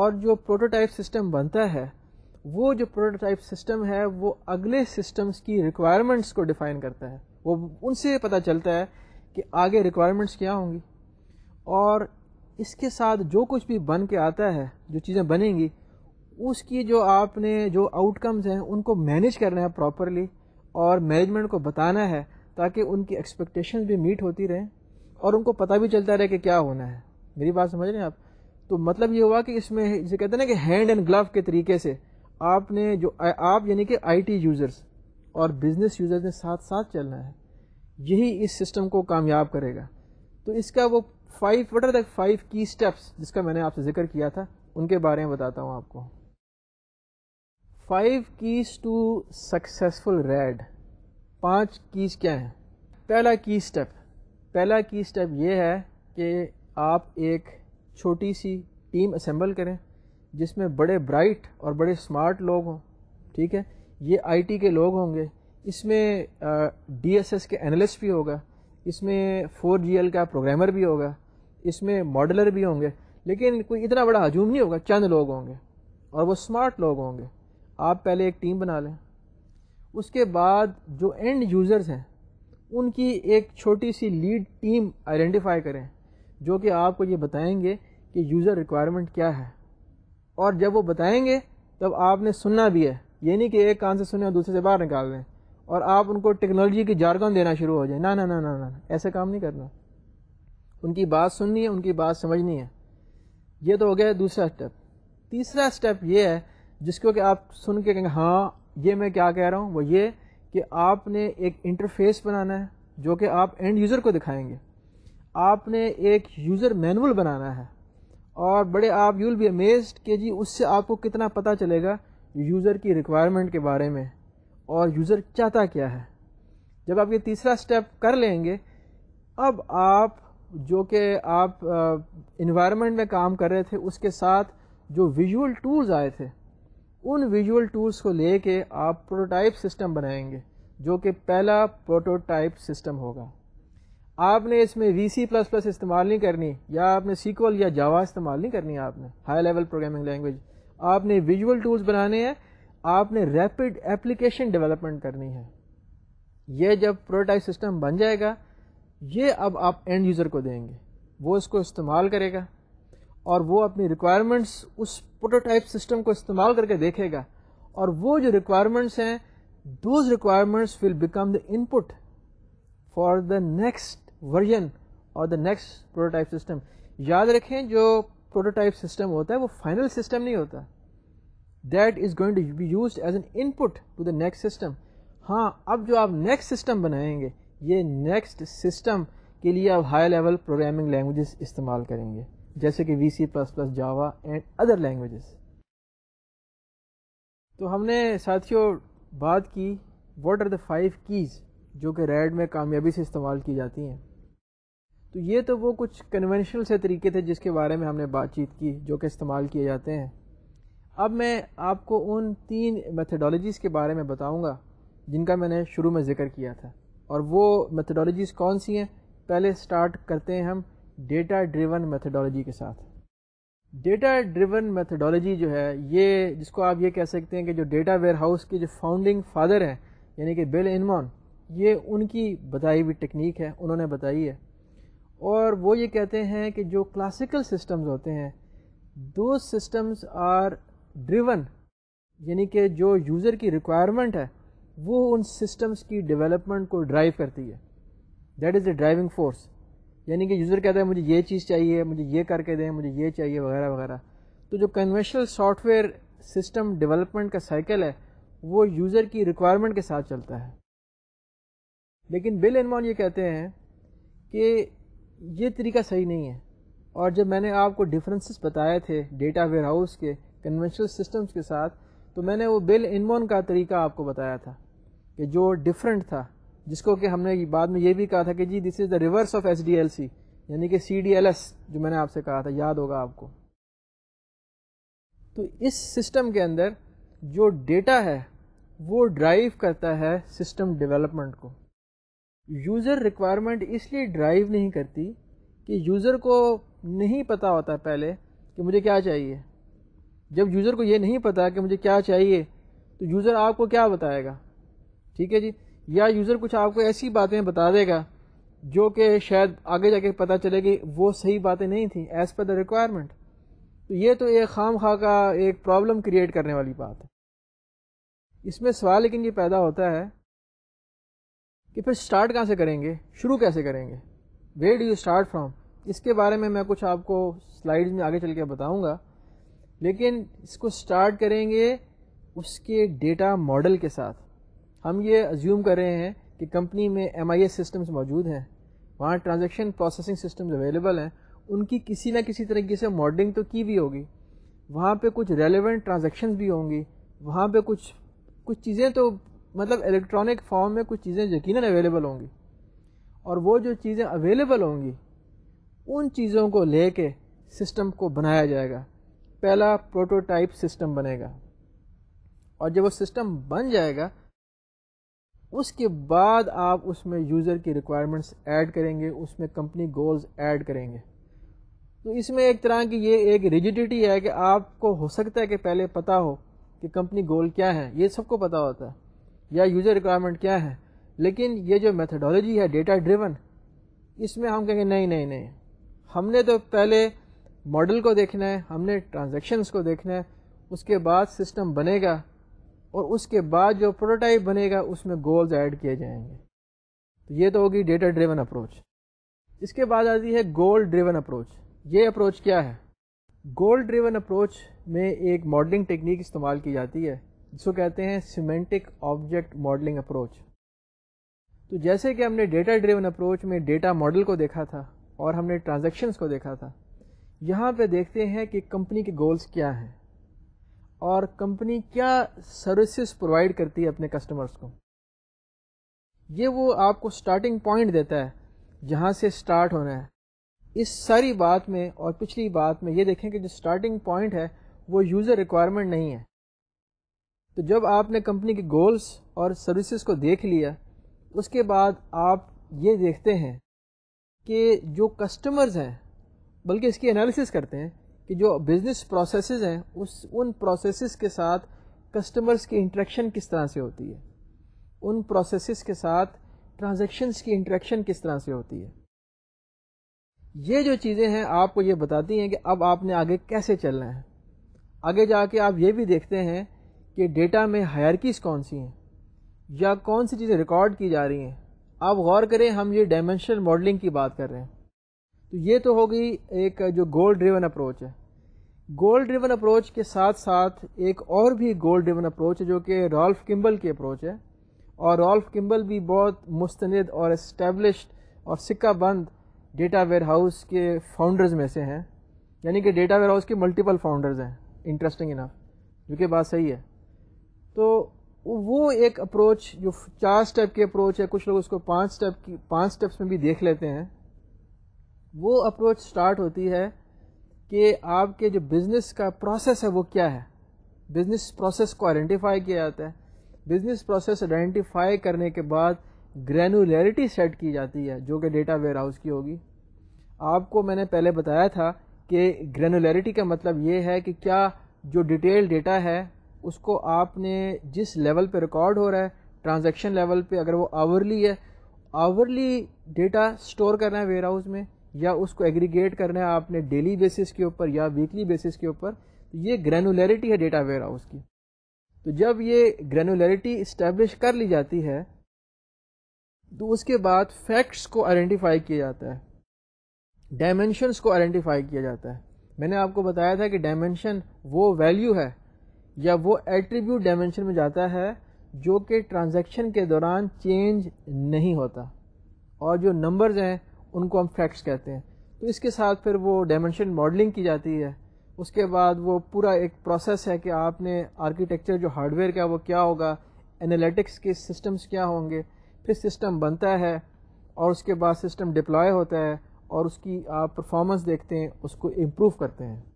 और जो प्रोटोटाइप सिस्टम बनता है वो जो प्रोटोटाइप सिस्टम है वो अगले सिस्टम्स की रिक्वायरमेंट्स को डिफ़ाइन करता है वो उनसे पता चलता है कि आगे रिक्वायरमेंट्स क्या होंगी और इसके साथ जो कुछ भी बन के आता है जो चीज़ें बनेंगी उसकी जो आपने जो आउटकम्स हैं उनको मैनेज करना है प्रॉपरली और मैनेजमेंट को बताना है ताकि उनकी एक्सपेक्टेशन भी मीट होती रहें और उनको पता भी चलता रहे कि क्या होना है मेरी बात समझ रहे हैं आप तो मतलब ये हुआ कि इसमें जिसे कहते हैं ना कि हैंड एंड ग्लव के तरीके से आपने जो आप यानी कि आईटी यूज़र्स और बिजनेस यूजर ने साथ साथ चलना है यही इस सिस्टम को कामयाब करेगा तो इसका वो five what are the five की स्टेप्स जिसका मैंने आपसे जिक्र किया था उनके बारे में बताता हूँ आपको five keys to successful RAD पांच कीज क्या हैं पहला की स्टेप पहला की स्टेप ये है कि आप एक छोटी सी टीम असेंबल करें जिसमें बड़े ब्राइट और बड़े स्मार्ट लोग हों ठीक है ये आईटी के लोग होंगे इसमें डीएसएस के एनालिस्ट भी होगा इसमें फोर का प्रोग्रामर भी होगा इसमें मॉडलर भी होंगे लेकिन कोई इतना बड़ा हजूम नहीं होगा चंद लोग होंगे और वो स्मार्ट लोग होंगे आप पहले एक टीम बना लें उसके बाद जो एंड यूज़र्स हैं उनकी एक छोटी सी लीड टीम आइडेंटिफाई करें जो कि आपको ये बताएंगे कि यूज़र रिक्वायरमेंट क्या है और जब वो बताएंगे तब आपने सुनना भी है ये नहीं कि एक कान से सुने और दूसरे से बाहर निकाल दें और आप उनको टेक्नोलॉजी की जारगन देना शुरू हो जाए ना ना ना ना ना ऐसे काम नहीं करना उनकी बात सुननी है उनकी बात समझनी है ये तो हो गया दूसरा स्टेप तीसरा स्टेप ये है जिसको कि आप सुन के कहेंगे हाँ ये मैं क्या कह रहा हूँ वो ये कि आपने एक इंटरफेस बनाना है जो कि आप एंड यूज़र को दिखाएंगे आपने एक यूज़र मैनुअल बनाना है और बड़े आप यूल बी अमेज के जी उससे आपको कितना पता चलेगा यूज़र की रिक्वायरमेंट के बारे में और यूज़र चाहता क्या है जब आप ये तीसरा स्टेप कर लेंगे अब आप जो कि आप इन्वायरमेंट में काम कर रहे थे उसके साथ जो विजुअल टूल्स आए थे उन विजुअल टूल्स को लेके आप प्रोटोटाइप सिस्टम बनाएंगे जो कि पहला प्रोटोटाइप सिस्टम होगा आपने इसमें वी सी प्लस प्लस इस्तेमाल नहीं करनी या आपने सीक्वल या जावा इस्तेमाल नहीं करनी आपने हाई लेवल प्रोग्रामिंग लैंग्वेज आपने विजुअल टूल्स बनाने हैं आपने रैपिड एप्लीकेशन डेवलपमेंट करनी है ये जब प्रोटोटाइप सिस्टम बन जाएगा ये अब आप एंड यूज़र को देंगे वो इसको इस्तेमाल करेगा और वो अपनी रिक्वायरमेंट्स उस प्रोटोटाइप सिस्टम को इस्तेमाल करके देखेगा और वो जो रिक्वायरमेंट्स हैं those requirements will become the input for the next version और द नेक्स्ट प्रोटोटाइप सिस्टम याद रखें जो प्रोटोटाइप सिस्टम होता है वो फाइनल सिस्टम नहीं होता that is going to be use as an input to the next system हाँ अब जो आप नेक्स्ट सिस्टम बनाएंगे ये नेक्स्ट सिस्टम के लिए आप हाई लेवल प्रोग्रामिंग लैंग्वेज इस्तेमाल करेंगे जैसे कि V C plus plus Java and other language तो हमने साथियों बात की what are the five keys जो कि रेड में कामयाबी से इस्तेमाल की जाती हैं तो ये तो वो कुछ कन्वेंशनल से तरीके थे जिसके बारे में हमने बातचीत की जो कि इस्तेमाल किए जाते हैं अब मैं आपको उन तीन मेथडोलॉजीज़ के बारे में बताऊंगा जिनका मैंने शुरू में ज़िक्र किया था और वो मेथडोलॉजीज़ कौन सी हैं पहले स्टार्ट करते हैं हम डेटा ड्रिवन मेथडोलॉजी के साथ डेटा ड्रिवन मेथडोलॉजी जो है ये जिसको आप ये कह सकते हैं कि जो डेटा वेयर हाउस के जो फाउंडिंग फादर हैं यानी कि बिल इनमॉन ये उनकी बताई हुई टेक्निक है उन्होंने बताई है और वो ये कहते हैं कि जो क्लासिकल सिस्टम्स होते हैं दो सिस्टम्स आर ड्रिवन यानी कि जो यूज़र की रिक्वायरमेंट है वो उन सिस्टम्स की डेवलपमेंट को ड्राइव करती है that is the driving force यानी कि यूज़र कहता है मुझे ये चीज़ चाहिए मुझे ये करके दें मुझे ये चाहिए वगैरह वगैरह तो जो कन्वेंशनल सॉफ्टवेयर सिस्टम डेवलपमेंट का साइकिल है वो यूज़र की रिक्वायरमेंट के साथ चलता है लेकिन बिल एनमॉन ये कहते हैं कि ये तरीका सही नहीं है और जब मैंने आपको डिफरेंसेस बताए थे डेटा वेयर हाउस के कन्वेंशनल सिस्टम्स के साथ तो मैंने वो बिल इनमोन का तरीका आपको बताया था कि जो डिफरेंट था जिसको कि हमने बाद में ये भी कहा था कि जी this is the reverse of S यानी कि सी जो मैंने आपसे कहा था याद होगा आपको तो इस सिस्टम के अंदर जो डेटा है वो ड्राइव करता है सिस्टम डेवलपमेंट को यूज़र रिक्वायरमेंट इसलिए ड्राइव नहीं करती कि यूज़र को नहीं पता होता पहले कि मुझे क्या चाहिए जब यूज़र को ये नहीं पता कि मुझे क्या चाहिए तो यूज़र आपको क्या बताएगा ठीक है जी या यूज़र कुछ आपको ऐसी बातें बता देगा जो कि शायद आगे जाके पता चलेगी वो सही बातें नहीं थी एज़ पर द रिक्वायरमेंट तो ये तो एक खाम खा का एक प्रॉब्लम क्रिएट करने वाली बात है इसमें सवाल लेकिन ये पैदा होता है कि फिर स्टार्ट कहाँ से करेंगे शुरू कैसे करेंगे where do you start from इसके बारे में मैं कुछ आपको स्लाइड्स में आगे चल के बताऊँगा लेकिन इसको स्टार्ट करेंगे उसके डेटा मॉडल के साथ हम ये अज्यूम कर रहे हैं कि कंपनी में एम सिस्टम्स मौजूद हैं वहाँ ट्रांजेक्शन प्रोसेसिंग सिस्टम्स अवेलेबल हैं उनकी किसी ना किसी तरीके से मॉडलिंग तो की भी होगी वहाँ पे कुछ रेलिवेंट ट्रांजेक्शन्स भी होंगी वहाँ पे कुछ कुछ चीज़ें तो मतलब इलेक्ट्रॉनिक फॉर्म में कुछ चीज़ें यकीन अवेलेबल होंगी और वो जो चीज़ें अवेलेबल होंगी उन चीज़ों को ले कर सिस्टम को बनाया जाएगा पहला प्रोटोटाइप सिस्टम बनेगा और जब वो सिस्टम बन जाएगा उसके बाद आप उसमें यूज़र की रिक्वायरमेंट्स ऐड करेंगे उसमें कंपनी गोल्स ऐड करेंगे तो इसमें एक तरह की ये एक रिजिडिटी है कि आपको हो सकता है कि पहले पता हो कि कंपनी गोल क्या है ये सबको पता होता है या यूज़र रिक्वायरमेंट क्या है लेकिन ये जो मेथडोलॉजी है डेटा ड्रिवन इसमें हम कहेंगे नहीं नहीं नहीं हमने तो पहले मॉडल को देखना है हमने ट्रांजेक्शन्स को देखना है उसके बाद सिस्टम बनेगा और उसके बाद जो प्रोटोटाइप बनेगा उसमें गोल्स ऐड किए जाएंगे तो ये तो होगी डेटा ड्रिवन अप्रोच इसके बाद आती है गोल ड्रिवन अप्रोच ये अप्रोच क्या है गोल ड्रिवन अप्रोच में एक मॉडलिंग टेक्निक इस्तेमाल की जाती है जिसको कहते हैं सीमेंटिक ऑब्जेक्ट मॉडलिंग अप्रोच तो जैसे कि हमने डेटा ड्रिवन अप्रोच में डेटा मॉडल को देखा था और हमने ट्रांजेक्शन्स को देखा था यहाँ पे देखते हैं कि कंपनी के गोल्स क्या हैं और कंपनी क्या सर्विसेज प्रोवाइड करती है अपने कस्टमर्स को ये वो आपको स्टार्टिंग पॉइंट देता है जहाँ से स्टार्ट होना है इस सारी बात में और पिछली बात में ये देखें कि जो स्टार्टिंग पॉइंट है वो यूज़र रिक्वायरमेंट नहीं है तो जब आपने कंपनी के गोल्स और सर्विसेज को देख लिया उसके बाद आप ये देखते हैं कि जो कस्टमर्स हैं बल्कि इसकी एनालिसिस करते हैं कि जो बिज़नेस प्रोसेसेस हैं उस उन प्रोसेसेस के साथ कस्टमर्स की इंट्रैक्शन किस तरह से होती है उन प्रोसेसेस के साथ ट्रांजैक्शंस की इंट्रैक्शन किस तरह से होती है ये जो चीज़ें हैं आपको ये बताती हैं कि अब आपने आगे कैसे चलना है आगे जाके आप ये भी देखते हैं कि डेटा में हायरकीज़ कौन सी हैं या कौन सी चीज़ें रिकॉर्ड की जा रही हैं आप गौर करें हम ये डायमेंशनल मॉडलिंग की बात कर रहे हैं तो ये तो होगी एक जो गोल ड्रिवन अप्रोच है गोल ड्रिवन अप्रोच के साथ साथ एक और भी गोल ड्रिवन अप्रोच है जो कि रॉल्फ किम्बल की अप्रोच है और रॉल्फ किम्बल भी बहुत मुस्तंद और इस्टेबलिश और सिक्का बंद डेटा वेयर हाउस के फाउंडर्स में से हैं यानी कि डेटा वेयर हाउस के मल्टीपल फाउंडर्स हैं इंटरेस्टिंग इनफ जो कि बात सही है तो वो एक अप्रोच जो चार स्टेप की अप्रोच है कुछ लोग उसको पांच स्टेप की पांच स्टेप्स में भी देख लेते हैं वो अप्रोच स्टार्ट होती है कि आपके जो बिज़नेस का प्रोसेस है वो क्या है बिज़नेस प्रोसेस को आइडेंटिफाई किया जाता है बिज़नेस प्रोसेस आइडेंटिफाई करने के बाद ग्रैनुलरिटी सेट की जाती है जो कि डेटा वेयर हाउस की होगी आपको मैंने पहले बताया था कि ग्रैनुलरिटी का मतलब ये है कि क्या जो डिटेल डेटा है उसको आपने जिस लेवल पे रिकॉर्ड हो रहा है ट्रांजेक्शन लेवल पर अगर वो आवरली है आवरली डेटा स्टोर करना है वेयर हाउस में या उसको एग्रीगेट करना है आपने डेली बेसिस के ऊपर या वीकली बेसिस के ऊपर तो ये ग्रेनुलरिटी है डेटा वेयर हाउस की तो जब ये ग्रेनुलरिटी इस्टेब्लिश कर ली जाती है तो उसके बाद फैक्ट्स को आइडेंटिफाई किया जाता है डायमेंशनस को आइडेंटिफाई किया जाता है मैंने आपको बताया था कि डायमेंशन वो वैल्यू है या वो एट्रीब्यूट डायमेंशन में जाता है जो कि ट्रांजैक्शन के दौरान चेंज नहीं होता और जो नंबर्स हैं उनको हम फैक्ट्स कहते हैं तो इसके साथ फिर वो डायमेंशन मॉडलिंग की जाती है उसके बाद वो पूरा एक प्रोसेस है कि आपने आर्किटेक्चर जो हार्डवेयर का वो क्या होगा एनालिटिक्स के सिस्टम्स क्या होंगे फिर सिस्टम बनता है और उसके बाद सिस्टम डिप्लॉय होता है और उसकी आप परफॉर्मेंस देखते हैं उसको इम्प्रूव करते हैं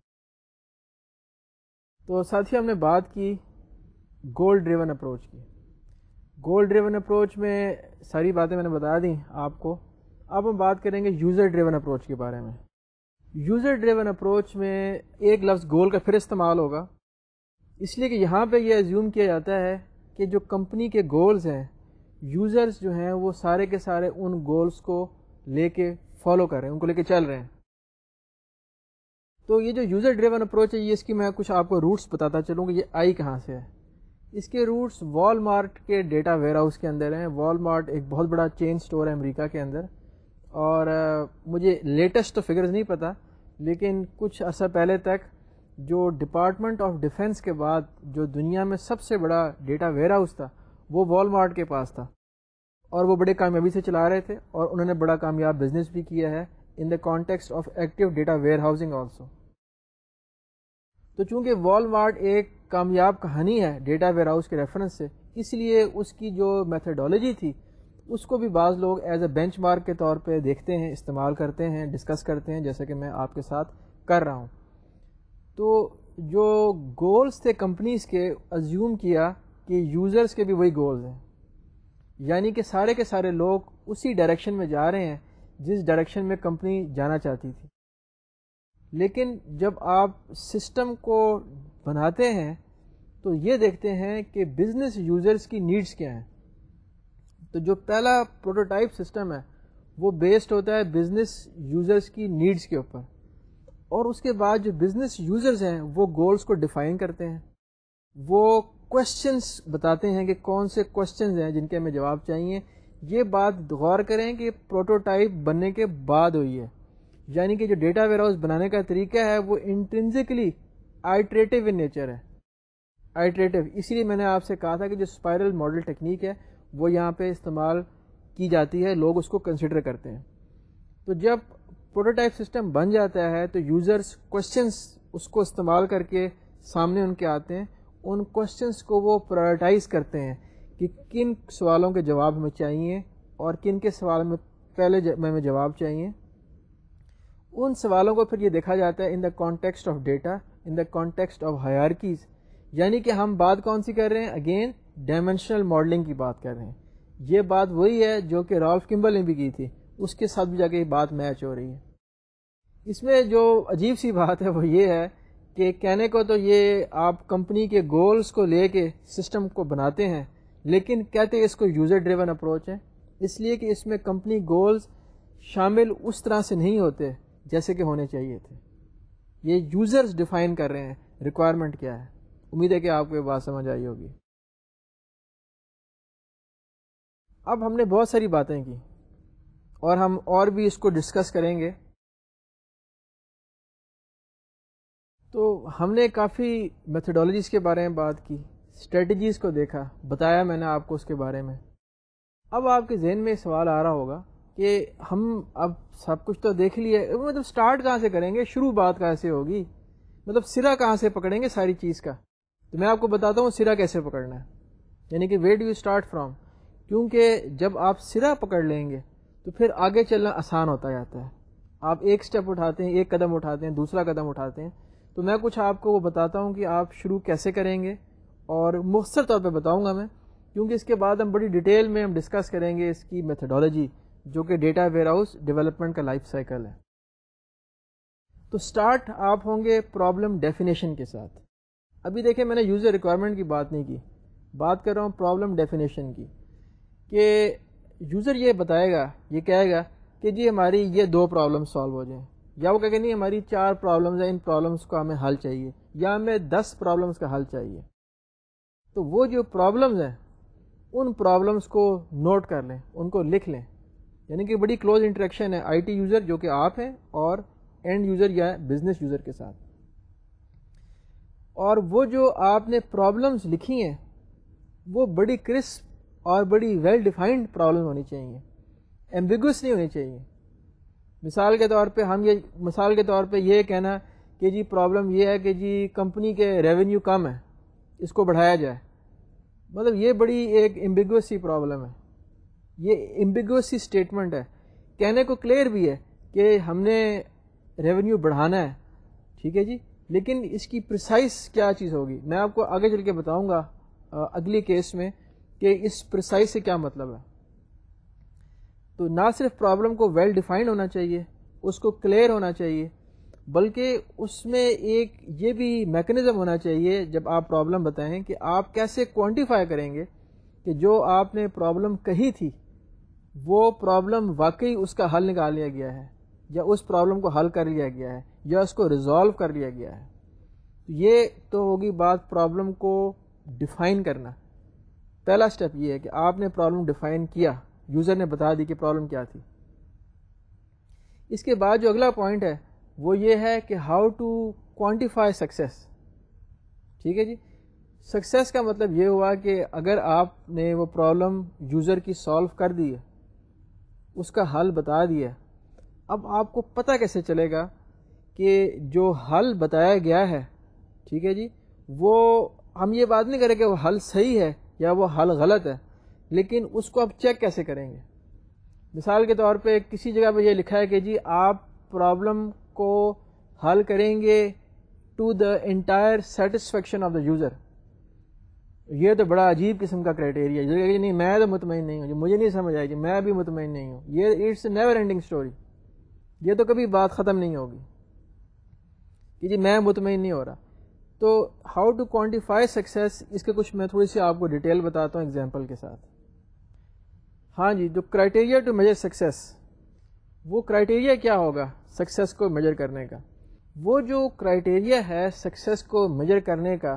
तो साथ ही हमने बात की गोल ड्रिवन अप्रोच की गोल ड्रिवन अप्रोच में सारी बातें मैंने बता दी आपको अब हम बात करेंगे यूज़र ड्रिवन अप्रोच के बारे में यूज़र ड्रिवन अप्रोच में एक लफ्ज़ गोल का फिर इस्तेमाल होगा इसलिए कि यहाँ पे ये एज्यूम किया जाता है कि जो कंपनी के गोल्स हैं यूज़र्स जो हैं वो सारे के सारे उन गोल्स को लेके फॉलो कर रहे हैं उनको लेके चल रहे हैं तो ये जो यूज़र ड्रेवन अप्रोच है ये इसकी मैं कुछ आपको रूट्स बताता चलूँगा ये आई कहाँ से है इसके रूट्स वॉलमार्ट के डेटा वेयर हाउस के अंदर हैं वॉलमार्ट एक बहुत बड़ा चेन स्टोर है अमेरिका के अंदर और आ, मुझे लेटेस्ट तो फिगर्स नहीं पता लेकिन कुछ अर्सा पहले तक जो डिपार्टमेंट ऑफ डिफेंस के बाद जो दुनिया में सबसे बड़ा डेटा वेयर हाउस था वो वॉलमार्ट के पास था और वो बड़े कामयाबी से चला रहे थे और उन्होंने बड़ा कामयाब बिजनेस भी किया है in the context of active data warehousing also तो चूंकि वॉलमार्ट एक कामयाब कहानी है डेटा वेयर हाउस के रेफरेंस से इसलिए उसकी जो मेथडोलॉजी थी उसको भी बाज़ लोग एज ए बेंच के तौर पर देखते हैं इस्तेमाल करते हैं डिस्कस करते हैं जैसे कि मैं आपके साथ कर रहा हूँ तो जो गोल्स थे कंपनीज़ के अज्यूम किया कि यूज़र्स के भी वही गोल्स हैं यानी कि सारे के सारे लोग उसी डायरेक्शन में जा रहे हैं जिस डायरेक्शन में कंपनी जाना चाहती थी लेकिन जब आप सिस्टम को बनाते हैं तो ये देखते हैं कि बिज़नेस यूज़र्स की नीड्स क्या हैं तो जो पहला प्रोटोटाइप सिस्टम है वो बेस्ड होता है बिज़नेस यूज़र्स की नीड्स के ऊपर और उसके बाद जो बिज़नेस यूज़र्स हैं वो गोल्स को डिफ़ाइन करते हैं वो क्वेश्चंस बताते हैं कि कौन से क्वेश्चंस हैं जिनके हमें जवाब चाहिए ये बात गौर करें कि प्रोटोटाइप बनने के बाद हुई है यानी कि जो डेटा वेयर हाउस बनाने का तरीका है वो इंटेंसिकली आइट्रेटिव इन नेचर है आइट्रेटिव इसीलिए मैंने आपसे कहा था कि जो स्पायरल मॉडल टेक्निक है वो यहाँ पे इस्तेमाल की जाती है लोग उसको कंसिडर करते हैं तो जब प्रोटोटाइप सिस्टम बन जाता है तो यूज़र्स क्वेश्चंस उसको इस्तेमाल करके सामने उनके आते हैं उन क्वेश्चंस को वो प्रायोरिटाइज करते हैं कि किन सवालों के जवाब हमें चाहिए और किन के सवाल में पहले हमें जवाब चाहिए उन सवालों को फिर ये देखा जाता है in the context of data in the context of hierarchies यानी कि हम बात कौन सी कर रहे हैं अगेन डायमेंशनल मॉडलिंग की बात कर रहे हैं ये बात वही है जो कि रॉल्फ किम्बल ने भी की थी उसके साथ भी जाके ये बात मैच हो रही है इसमें जो अजीब सी बात है वो ये है कि कहने को तो ये आप कंपनी के गोल्स को लेके सिस्टम को बनाते हैं लेकिन कहते इसको यूज़र ड्रिवन अप्रोच है इसलिए कि इसमें कंपनी गोल्स शामिल उस तरह से नहीं होते जैसे कि होने चाहिए थे ये यूज़र्स डिफाइन कर रहे हैं रिक्वायरमेंट क्या है उम्मीद है कि आपको ये बात समझ आई होगी अब हमने बहुत सारी बातें की और हम और भी इसको डिस्कस करेंगे तो हमने काफ़ी मेथडोलॉजीज़ के बारे में बात की स्ट्रेटजीज़ को देखा बताया मैंने आपको उसके बारे में अब आपके जहन में सवाल आ रहा होगा कि हम अब सब कुछ तो देख लिए मतलब स्टार्ट कहाँ से करेंगे शुरू बात कहाँ से होगी मतलब सिरा कहाँ से पकड़ेंगे सारी चीज़ का तो मैं आपको बताता हूँ सिरा कैसे पकड़ना है यानी कि वेट यू स्टार्ट फ्राम क्योंकि जब आप सिरा पकड़ लेंगे तो फिर आगे चलना आसान होता जाता है आप एक स्टेप उठाते हैं एक कदम उठाते हैं दूसरा कदम उठाते हैं तो मैं कुछ आपको वो बताता हूँ कि आप शुरू कैसे करेंगे और मुख्तर तौर पर बताऊँगा मैं क्योंकि इसके बाद हम बड़ी डिटेल में हम डिस्कस करेंगे इसकी मेथडोलॉजी जो कि डेटा वेयर हाउस डेवलपमेंट का लाइफ साइकिल है तो स्टार्ट आप होंगे प्रॉब्लम डेफिनेशन के साथ अभी देखें मैंने यूज़र रिक्वायरमेंट की बात नहीं की बात कर रहा हूँ प्रॉब्लम डेफिनेशन की कि यूज़र ये बताएगा ये कहेगा कि जी हमारी ये दो प्रॉब्लम सॉल्व हो जाएँ या वो कहेगा नहीं हमारी चार प्रॉब्लम्स हैं इन प्रॉब्लम्स का हमें हल चाहिए या हमें दस प्रॉब्लम्स का हल चाहिए तो वो जो प्रॉब्लम्स हैं उन प्रॉब्लम्स को नोट कर लें उनको लिख लें यानी कि बड़ी क्लोज इंटरेक्शन है आईटी यूज़र जो कि आप हैं और एंड यूज़र या बिजनेस यूज़र के साथ और वो जो आपने प्रॉब्लम्स लिखी हैं वो बड़ी क्रिस्प और बड़ी वेल डिफाइंड प्रॉब्लम होनी चाहिए एम्बिगस नहीं होनी चाहिए मिसाल के तौर पे हम ये मिसाल के तौर पे ये कहना कि जी प्रॉब्लम ये है कि जी कंपनी के रेवेन्यू कम है इसको बढ़ाया जाए मतलब ये बड़ी एक एम्बिगस सी प्रॉब्लम है ये एम्बिगस सी स्टेटमेंट है कहने को क्लियर भी है कि हमने रेवेन्यू बढ़ाना है ठीक है जी लेकिन इसकी प्रिसाइस क्या चीज़ होगी मैं आपको आगे चल के बताऊँगा अगली केस में कि इस प्रिसाइस से क्या मतलब है तो ना सिर्फ प्रॉब्लम को वेल डिफाइंड होना चाहिए उसको क्लियर होना चाहिए बल्कि उसमें एक ये भी मैकेनिज़्म होना चाहिए जब आप प्रॉब्लम बताएं कि आप कैसे क्वांटिफाई करेंगे कि जो आपने प्रॉब्लम कही थी वो प्रॉब्लम वाकई उसका हल निकाल लिया गया है या उस प्रॉब्लम को हल कर लिया गया है या उसको रिजॉल्व कर लिया गया है तो ये तो होगी बात प्रॉब्लम को डिफ़ाइन करना पहला स्टेप ये है कि आपने प्रॉब्लम डिफ़ाइन किया यूज़र ने बता दी कि प्रॉब्लम क्या थी इसके बाद जो अगला पॉइंट है वो ये है कि हाउ टू क्वांटिफाई सक्सेस ठीक है जी सक्सेस का मतलब ये हुआ कि अगर आपने वो प्रॉब्लम यूज़र की सॉल्व कर दी है उसका हल बता दिया अब आपको पता कैसे चलेगा कि जो हल बताया गया है ठीक है जी वो हम ये बात नहीं करें कि वो हल सही है या वो हल गलत है लेकिन उसको आप चेक कैसे करेंगे मिसाल के तौर पे किसी जगह पे ये लिखा है कि जी आप प्रॉब्लम को हल करेंगे to the entire satisfaction of the user ये तो बड़ा अजीब किस्म का क्राइटेरिया जो कहेगी नहीं मैं तो मुतमिन नहीं हूँ जो मुझे नहीं समझ आएगी मैं भी मुतमिन नहीं हूँ ये इट्स नेवर एंडिंग स्टोरी ये तो कभी बात ख़त्म नहीं होगी कि जी मैं मुतमिन नहीं हो रहा तो हाउ टू क्वान्टिफाई सक्सेस इसके कुछ मैं थोड़ी सी आपको डिटेल बताता हूँ एग्जाम्पल के साथ हाँ जी जो क्राइटेरिया टू मेजर सक्सेस वो क्राइटेरिया क्या होगा सक्सेस को मेजर करने का वो जो क्राइटेरिया है सक्सेस को मेजर करने का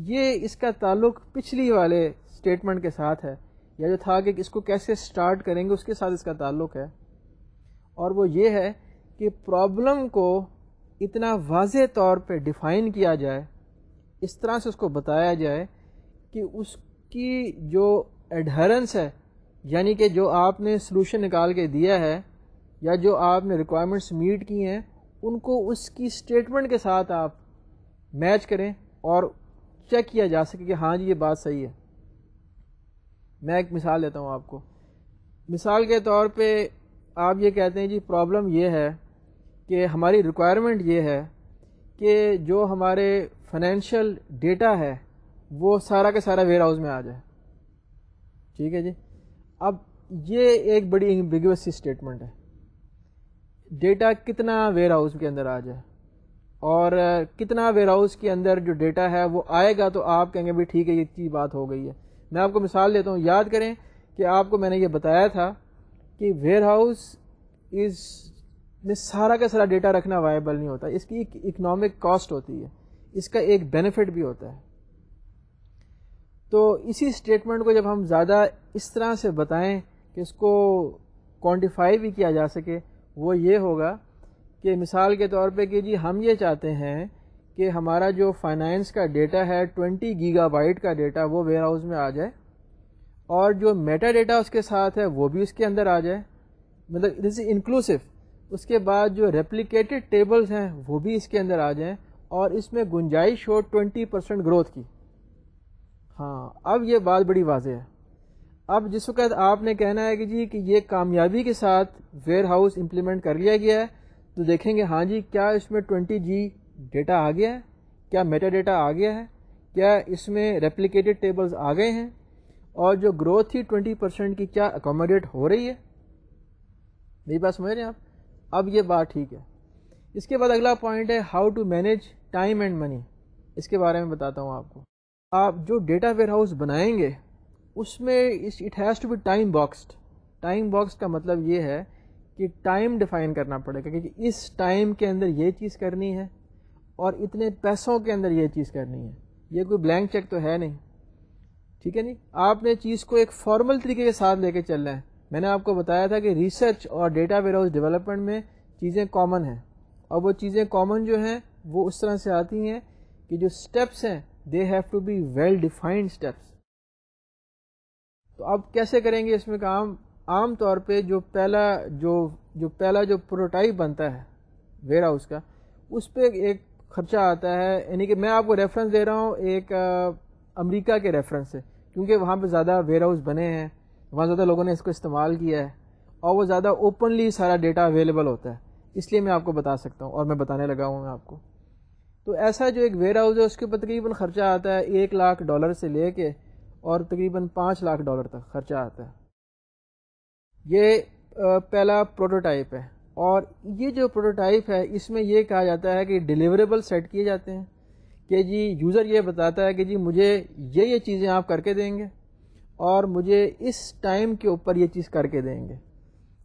ये इसका ताल्लुक पिछली वाले स्टेटमेंट के साथ है या जो था कि इसको कैसे स्टार्ट करेंगे उसके साथ इसका ताल्लुक है और वो ये है कि प्रॉब्लम को इतना वाज तौर पे डिफ़ाइन किया जाए इस तरह से उसको बताया जाए कि उसकी जो एडहरेंस है यानी कि जो आपने सलूशन निकाल के दिया है या जो आपने रिक्वायरमेंट्स मीट की हैं उनको उसकी स्टेटमेंट के साथ आप मैच करें और चेक किया जा सके कि हाँ जी ये बात सही है मैं एक मिसाल देता हूँ आपको मिसाल के तौर पे आप ये कहते हैं जी प्रॉब्लम ये है कि हमारी रिक्वायरमेंट ये है कि जो हमारे फाइनेंशियल डेटा है वो सारा के सारा वेयर हाउस में आ जाए ठीक है जी अब ये एक बड़ी एम्बिगस स्टेटमेंट है डेटा कितना वेयर हाउस के अंदर आ जाए और कितना वेयरहाउस के अंदर जो डेटा है वो आएगा तो आप कहेंगे भाई ठीक है ये चीज़ बात हो गई है मैं आपको मिसाल देता हूँ याद करें कि आपको मैंने ये बताया था कि वेयर हाउस इज़ में सारा का सारा डेटा रखना वायबल नहीं होता इसकी एक इकनॉमिक कॉस्ट होती है इसका एक बेनिफिट भी होता है तो इसी स्टेटमेंट को जब हम ज़्यादा इस तरह से बताएँ कि इसको क्वान्टिफाई भी किया जा सके वो ये होगा कि मिसाल के तौर पे कि जी हम ये चाहते हैं कि हमारा जो फाइनेंस का डेटा है 20 गीगाबाइट का डेटा वो वेयर हाउस में आ जाए और जो मेटा डेटा उसके साथ है वो भी उसके अंदर आ जाए मतलब दिस इज इंक्लूसिव उसके बाद जो रेप्लिकेटेड टेबल्स हैं वो भी इसके अंदर आ जाएँ और इसमें गुंजाइश हो 20 परसेंट ग्रोथ की हाँ अब ये बात बड़ी वाज है अब जिस वक्त आपने कहना है कि जी कि ये कामयाबी के साथ वेयर हाउस इम्प्लीमेंट कर लिया गया है तो देखेंगे हाँ जी क्या इसमें ट्वेंटी जी डेटा आ गया है क्या मेटा डेटा आ गया है क्या इसमें रेप्लिकेटेड टेबल्स आ गए हैं और जो ग्रोथ थी ट्वेंटी परसेंट की क्या अकोमोडेट हो रही है मेरी बात समझ रहे हैं आप अब ये बात ठीक है इसके बाद अगला पॉइंट है how to manage time and money इसके बारे में बताता हूँ आपको आप जो डेटा वेयर हाउस बनाएंगे उसमें इस it has to be time boxed time box का मतलब ये है कि टाइम डिफ़ाइन करना पड़ेगा क्योंकि इस टाइम के अंदर ये चीज़ करनी है और इतने पैसों के अंदर ये चीज़ करनी है ये कोई ब्लैंक चेक तो है नहीं ठीक है नहीं आपने चीज़ को एक फॉर्मल तरीके के साथ लेके चलना है मैंने आपको बताया था कि रिसर्च और डेटा वेयर डेवलपमेंट में चीज़ें कॉमन हैं और वो चीज़ें कॉमन जो हैं वो उस तरह से आती हैं कि जो स्टेप्स हैं they have to be well defined steps तो अब कैसे करेंगे इसमें काम आम तौर पे जो पहला जो जो पहला जो प्रोटोटाइप बनता है वेयर हाउस का उस पर एक खर्चा आता है यानी कि मैं आपको रेफरेंस दे रहा हूँ एक अमेरिका के रेफरेंस से क्योंकि वहाँ पे ज़्यादा वेयर हाउस बने हैं वहाँ ज़्यादा लोगों ने इसको इस्तेमाल किया है और वो ज़्यादा ओपनली सारा डेटा अवेलेबल होता है इसलिए मैं आपको बता सकता हूँ और मैं बताने लगा हूँ मैं आपको तो ऐसा जो एक वेयर हाउस है उसके ऊपर तकरीबन ख़र्चा आता है एक लाख डॉलर से ले कर और तकरीबन पाँच लाख डॉलर तक खर्चा आता है ये पहला प्रोटोटाइप है और ये जो प्रोटोटाइप है इसमें ये कहा जाता है कि डिलीवरेबल सेट किए जाते हैं कि जी यूज़र ये बताता है कि जी मुझे ये ये चीज़ें आप करके देंगे और मुझे इस टाइम के ऊपर ये चीज़ करके देंगे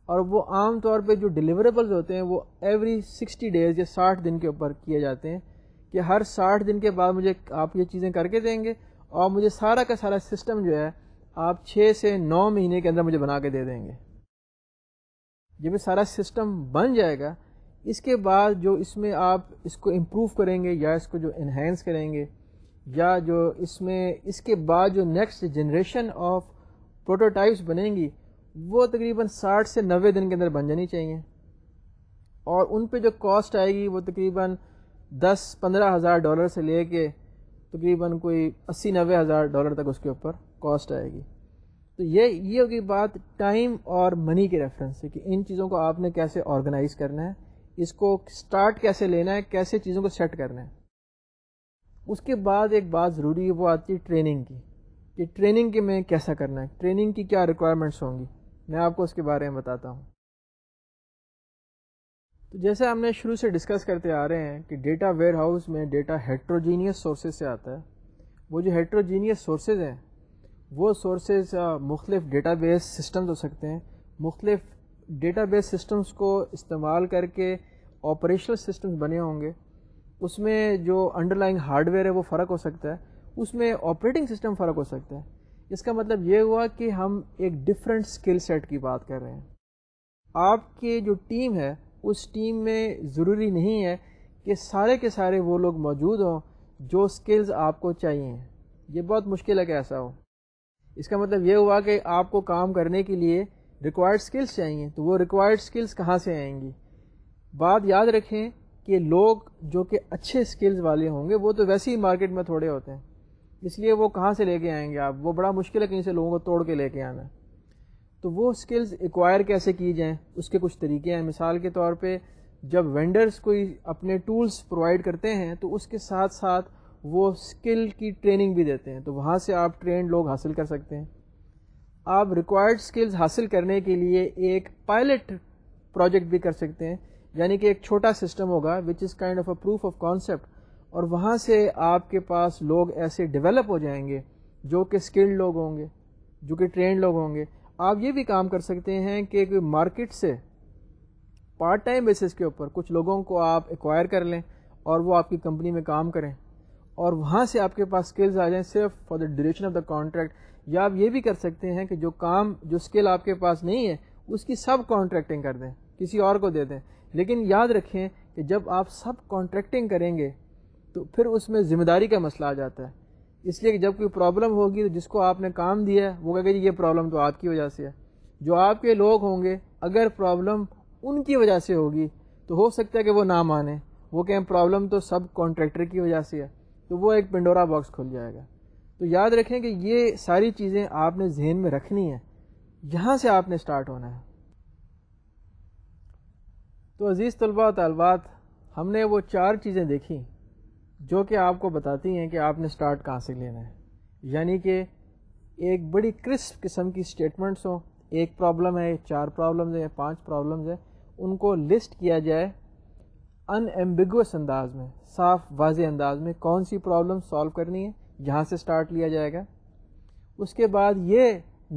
और वो आम तौर पे जो डिलीवरेबल्स होते हैं वो एवरी सिक्सटी डेज़ या साठ दिन के ऊपर किए जाते हैं कि हर साठ दिन के बाद मुझे आप ये चीज़ें करके देंगे और मुझे सारा का सारा सिस्टम जो है आप छः से नौ महीने के अंदर मुझे बना के दे देंगे जब ये सारा सिस्टम बन जाएगा इसके बाद जो इसमें आप इसको इम्प्रूव करेंगे या इसको जो इन्हेंस करेंगे या जो इसमें इसके बाद जो नेक्स्ट जनरेशन ऑफ प्रोटोटाइप्स बनेंगी वो तकरीबन 60 से 90 दिन के अंदर बन जानी चाहिए और उन पे जो कॉस्ट आएगी वो तकरीबन 10-15 हज़ार डॉलर से लेके तकरीबन कोई 80-90 हज़ार डॉलर तक उसके ऊपर कॉस्ट आएगी तो ये ये होगी बात टाइम और मनी के रेफरेंस से कि इन चीज़ों को आपने कैसे ऑर्गेनाइज करना है इसको स्टार्ट कैसे लेना है कैसे चीज़ों को सेट करना है उसके बाद एक बात ज़रूरी है वो आती है ट्रेनिंग की कि ट्रेनिंग के में कैसा करना है ट्रेनिंग की क्या रिक्वायरमेंट्स होंगी मैं आपको उसके बारे में बताता हूँ तो जैसे हमने शुरू से डिस्कस करते आ रहे हैं कि डेटा वेयर हाउस में डेटा हेट्रोजीनियस सोर्सेज से आता है वो जो हेट्रोजीनियस सोर्सेज हैं वो सोर्सेज uh, मुख्तलिफ डेटा बेस सिस्टम हो सकते हैं मुख्तलिफ डेटा बेस सिस्टम्स को इस्तेमाल करके ऑपरेशनल सिस्टम्स बने होंगे उसमें जो अंडरलाइंग हार्डवेयर है वो फ़र्क हो सकता है उसमें ऑपरेटिंग सिस्टम फ़र्क हो सकता है इसका मतलब ये हुआ कि हम एक डिफरेंट स्किल सेट की बात कर रहे हैं आपके जो टीम है उस टीम में ज़रूरी नहीं है कि सारे के सारे वो लोग मौजूद हों जो स्किल्स आपको चाहिए ये बहुत मुश्किल है कि ऐसा हो इसका मतलब ये हुआ कि आपको काम करने के लिए रिक्वायर्ड स्किल्स चाहिए तो वो रिक्वायर्ड स्किल्स कहाँ से आएंगी बात याद रखें कि लोग जो कि अच्छे स्किल्स वाले होंगे वो तो वैसे ही मार्केट में थोड़े होते हैं इसलिए वो कहाँ से लेके आएंगे आप वो बड़ा मुश्किल है कहीं से लोगों को तोड़ के लेके आना तो वो स्किल्स एक्वायर कैसे की जाएँ उसके कुछ तरीके हैं मिसाल के तौर पर जब वेंडर्स कोई अपने टूल्स प्रोवाइड करते हैं तो उसके साथ साथ वो स्किल की ट्रेनिंग भी देते हैं तो वहाँ से आप ट्रेंड लोग हासिल कर सकते हैं आप रिक्वायर्ड स्किल्स हासिल करने के लिए एक पायलट प्रोजेक्ट भी कर सकते हैं यानी कि एक छोटा सिस्टम होगा which is kind of a proof of concept और वहाँ से आपके पास लोग ऐसे डेवलप हो जाएंगे जो कि स्किल्ड लोग होंगे जो कि ट्रेंड लोग होंगे आप ये भी काम कर सकते हैं कि मार्केट से पार्ट टाइम बेसिस के ऊपर कुछ लोगों को आप एक्वायर कर लें और वो आपकी कंपनी में काम करें और वहाँ से आपके पास स्किल्स आ जाएं सिर्फ for the duration of the contract या आप ये भी कर सकते हैं कि जो काम जो स्किल आपके पास नहीं है उसकी सब कॉन्ट्रैक्टिंग कर दें किसी और को दे दें लेकिन याद रखें कि जब आप सब कॉन्ट्रैक्टिंग करेंगे तो फिर उसमें ज़िम्मेदारी का मसला आ जाता है इसलिए कि जब कोई प्रॉब्लम होगी तो जिसको आपने काम दिया है वो कहेगा जी ये प्रॉब्लम तो आपकी वजह से है जो आपके लोग होंगे अगर प्रॉब्लम उनकी वजह से होगी तो हो सकता है कि वो ना माने वो कहें प्रॉब्लम तो सब कॉन्ट्रैक्टर की वजह से है तो वो एक पिंडोरा बॉक्स खुल जाएगा तो याद रखें कि ये सारी चीज़ें आपने जहन में रखनी है यहाँ से आपने स्टार्ट होना है तो अज़ीज़ तलबा तलबात हमने वो चार चीज़ें देखी जो कि आपको बताती हैं कि आपने स्टार्ट कहाँ से लेना है यानी कि एक बड़ी क्रिस्प किस्म की स्टेटमेंट्स हों एक प्रॉब्लम है चार प्रॉब्लम्स हैं पांच प्रॉब्लम्स हैं उनको लिस्ट किया जाए अनएम्बिगस अंदाज में साफ वाज अंदाज में कौन सी प्रॉब्लम सॉल्व करनी है यहाँ से स्टार्ट लिया जाएगा उसके बाद ये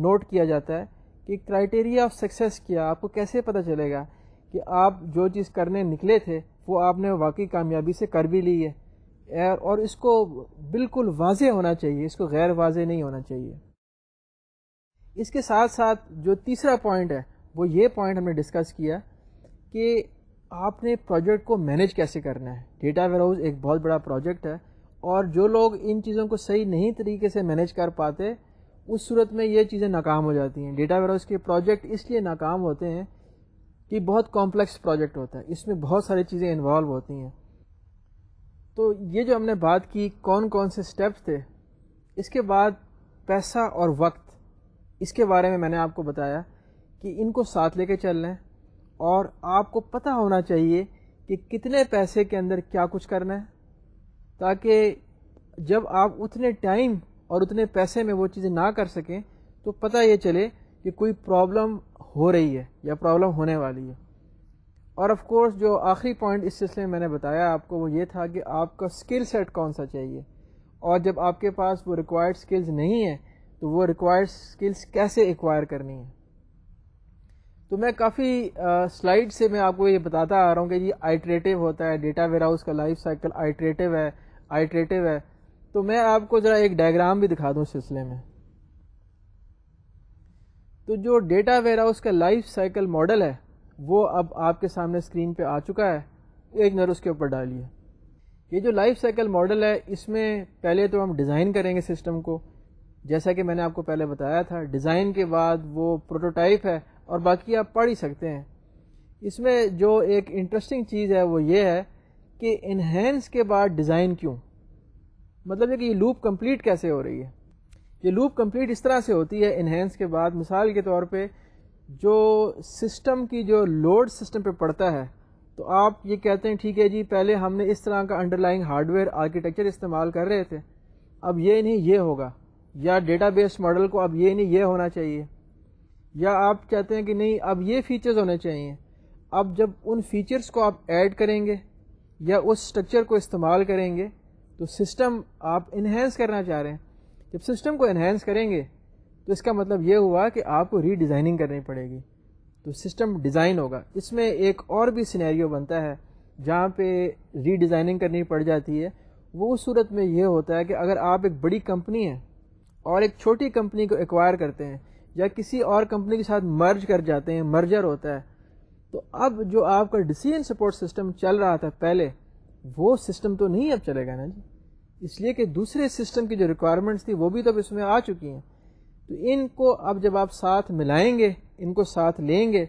नोट किया जाता है कि क्राइटेरिया ऑफ सक्सेस क्या आपको कैसे पता चलेगा कि आप जो चीज़ करने निकले थे वो आपने वाकई कामयाबी से कर भी ली है और इसको बिल्कुल वाज होना चाहिए इसको गैर वाज नहीं होना चाहिए इसके साथ साथ जो तीसरा पॉइंट है वो ये पॉइंट हमने डिस्कस किया कि आपने प्रोजेक्ट को मैनेज कैसे करना है डेटा वेयर एक बहुत बड़ा प्रोजेक्ट है और जो लोग इन चीज़ों को सही नहीं तरीके से मैनेज कर पाते उस सूरत में ये चीज़ें नाकाम हो जाती हैं डेटा वेयर के प्रोजेक्ट इसलिए नाकाम होते हैं कि बहुत कॉम्प्लेक्स प्रोजेक्ट होता है इसमें बहुत सारी चीज़ें इन्वॉल्व होती हैं तो ये जो हमने बात की कौन कौन से स्टेप्स थे इसके बाद पैसा और वक्त इसके बारे में मैंने आपको बताया कि इनको साथ लेके चल रहे हैं और आपको पता होना चाहिए कि कितने पैसे के अंदर क्या कुछ करना है ताकि जब आप उतने टाइम और उतने पैसे में वो चीज़ें ना कर सकें तो पता ये चले कि कोई प्रॉब्लम हो रही है या प्रॉब्लम होने वाली है और ऑफ़ कोर्स जो आखिरी पॉइंट इस सिलसिले में मैंने बताया आपको वो ये था कि आपका स्किल सेट कौन सा चाहिए और जब आपके पास वो रिक्वायर्ड स्किल्स नहीं है तो वो रिक्वायर्ड स्किल्स कैसे एक्वायर करनी है तो मैं काफ़ी स्लाइड से मैं आपको ये बताता आ रहा हूँ कि ये आइट्रेटिव होता है डेटा वेराउस का लाइफ साइकिल आइट्रेटिव है आइट्रेटिव है तो मैं आपको ज़रा एक डायग्राम भी दिखा दूँ सिलसिले में तो जो डेटा वेराउस का लाइफ साइकिल मॉडल है वो अब आपके सामने स्क्रीन पे आ चुका है एक नर उसके ऊपर डालिए ये जो लाइफ साइकिल मॉडल है इसमें पहले तो हम डिज़ाइन करेंगे सिस्टम को जैसा कि मैंने आपको पहले बताया था डिज़ाइन के बाद वो प्रोटोटाइप है और बाकी आप पढ़ ही सकते हैं इसमें जो एक इंटरेस्टिंग चीज़ है वो ये है कि इन्हेंस के बाद डिज़ाइन क्यों मतलब है कि ये लूप कंप्लीट कैसे हो रही है ये लूप कंप्लीट इस तरह से होती है इन्हेंस के बाद मिसाल के तौर पे जो सिस्टम की जो लोड सिस्टम पे पड़ता है तो आप ये कहते हैं ठीक है जी पहले हमने इस तरह का अंडरलाइंग हार्डवेयर आर्किटेक्चर इस्तेमाल कर रहे थे अब ये नहीं ये होगा या डेटाबेस मॉडल को अब ये नहीं ये होना चाहिए या आप चाहते हैं कि नहीं अब ये फीचर्स होने चाहिए अब जब उन फीचर्स को आप ऐड करेंगे या उस स्ट्रक्चर को इस्तेमाल करेंगे तो सिस्टम आप इन्हेंस करना चाह रहे हैं जब सिस्टम को इन्हेंस करेंगे तो इसका मतलब ये हुआ कि आपको रीडिज़ाइनिंग करनी पड़ेगी तो सिस्टम डिज़ाइन होगा इसमें एक और भी सिनेरियो बनता है जहाँ पे रीडिज़ाइनिंग करनी पड़ जाती है वो उस सूरत में ये होता है कि अगर आप एक बड़ी कंपनी हैं और एक छोटी कंपनी को एक्वायर करते हैं या किसी और कंपनी के साथ मर्ज कर जाते हैं मर्जर होता है तो अब जो आपका डिसीजन सपोर्ट सिस्टम चल रहा था पहले वो सिस्टम तो नहीं अब चलेगा ना जी इसलिए कि दूसरे सिस्टम की जो रिक्वायरमेंट्स थी वो भी तो अब इसमें आ चुकी हैं तो इनको अब जब आप साथ मिलाएंगे इनको साथ लेंगे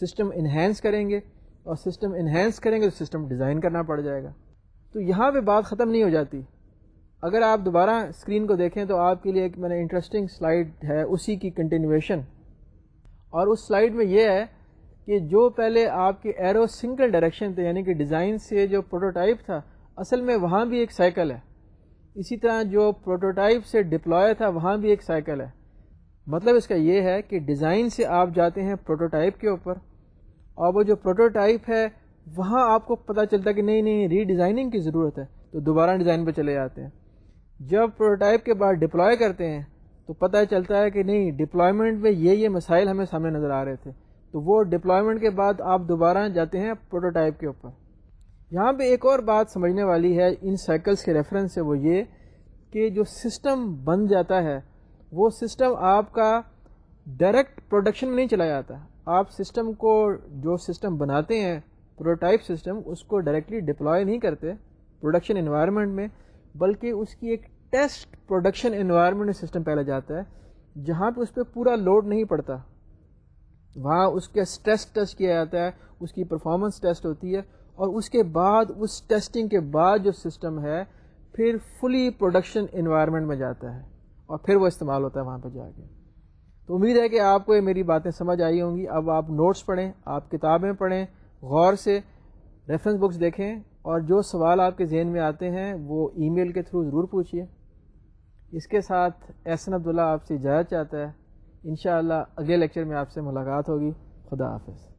सिस्टम इन्हेंस करेंगे और सिस्टम इन्हेंस करेंगे तो सिस्टम डिज़ाइन करना पड़ जाएगा तो यहाँ पर बात ख़त्म नहीं हो जाती अगर आप दोबारा स्क्रीन को देखें तो आपके लिए एक मैंने इंटरेस्टिंग स्लाइड है उसी की कंटिन्यूएशन और उस स्लाइड में यह है कि जो पहले आपके एरो सिंगल डायरेक्शन थे यानी कि डिज़ाइन से जो प्रोटोटाइप था असल में वहाँ भी एक साइकिल है इसी तरह जो प्रोटोटाइप से डिप्लॉय था वहाँ भी एक साइकिल है मतलब इसका यह है कि डिज़ाइन से आप जाते हैं प्रोटोटाइप के ऊपर और वो जो प्रोटोटाइप है वहाँ आपको पता चलता है कि नहीं नहीं रीडिज़ाइनिंग की ज़रूरत है तो दोबारा डिज़ाइन पर चले जाते हैं जब प्रोटोटाइप के बाद डिप्लॉय करते हैं तो पता चलता है कि नहीं डिप्लॉयमेंट में ये ये मसाइल हमें सामने नज़र आ रहे थे तो वो डिप्लॉयमेंट के बाद आप दोबारा जाते हैं प्रोटोटाइप के ऊपर यहाँ पे एक और बात समझने वाली है इन साइकिल्स के रेफरेंस से वो ये कि जो सिस्टम बन जाता है वो सिस्टम आपका डायरेक्ट प्रोडक्शन में नहीं चला जाता आप सिस्टम को जो सिस्टम बनाते हैं प्रोटोटाइप सिस्टम उसको डायरेक्टली डिप्लॉय नहीं करते प्रोडक्शन इन्वायरमेंट में बल्कि उसकी एक टेस्ट प्रोडक्शन इन्वायरमेंट सिस्टम पहले जाता है जहाँ पे उस पर पूरा लोड नहीं पड़ता वहाँ उसका स्ट्रेस टेस्ट किया जाता है उसकी परफॉर्मेंस टेस्ट होती है और उसके बाद उस टेस्टिंग के बाद जो सिस्टम है फिर फुली प्रोडक्शन इन्वायरमेंट में जाता है और फिर वो इस्तेमाल होता है वहाँ पर जाके तो उम्मीद है कि आपको ये मेरी बातें समझ आई होंगी अब आप नोट्स पढ़ें आप किताबें पढ़ें गौर से रेफरेंस बुक्स देखें और जो सवाल आपके जहन में आते हैं वो ईमेल के थ्रू ज़रूर पूछिए इसके साथ एहसन अब्दुल्ला आपसे इजाज़त चाहता है इन अगले लेक्चर में आपसे मुलाकात होगी खुदा हाफ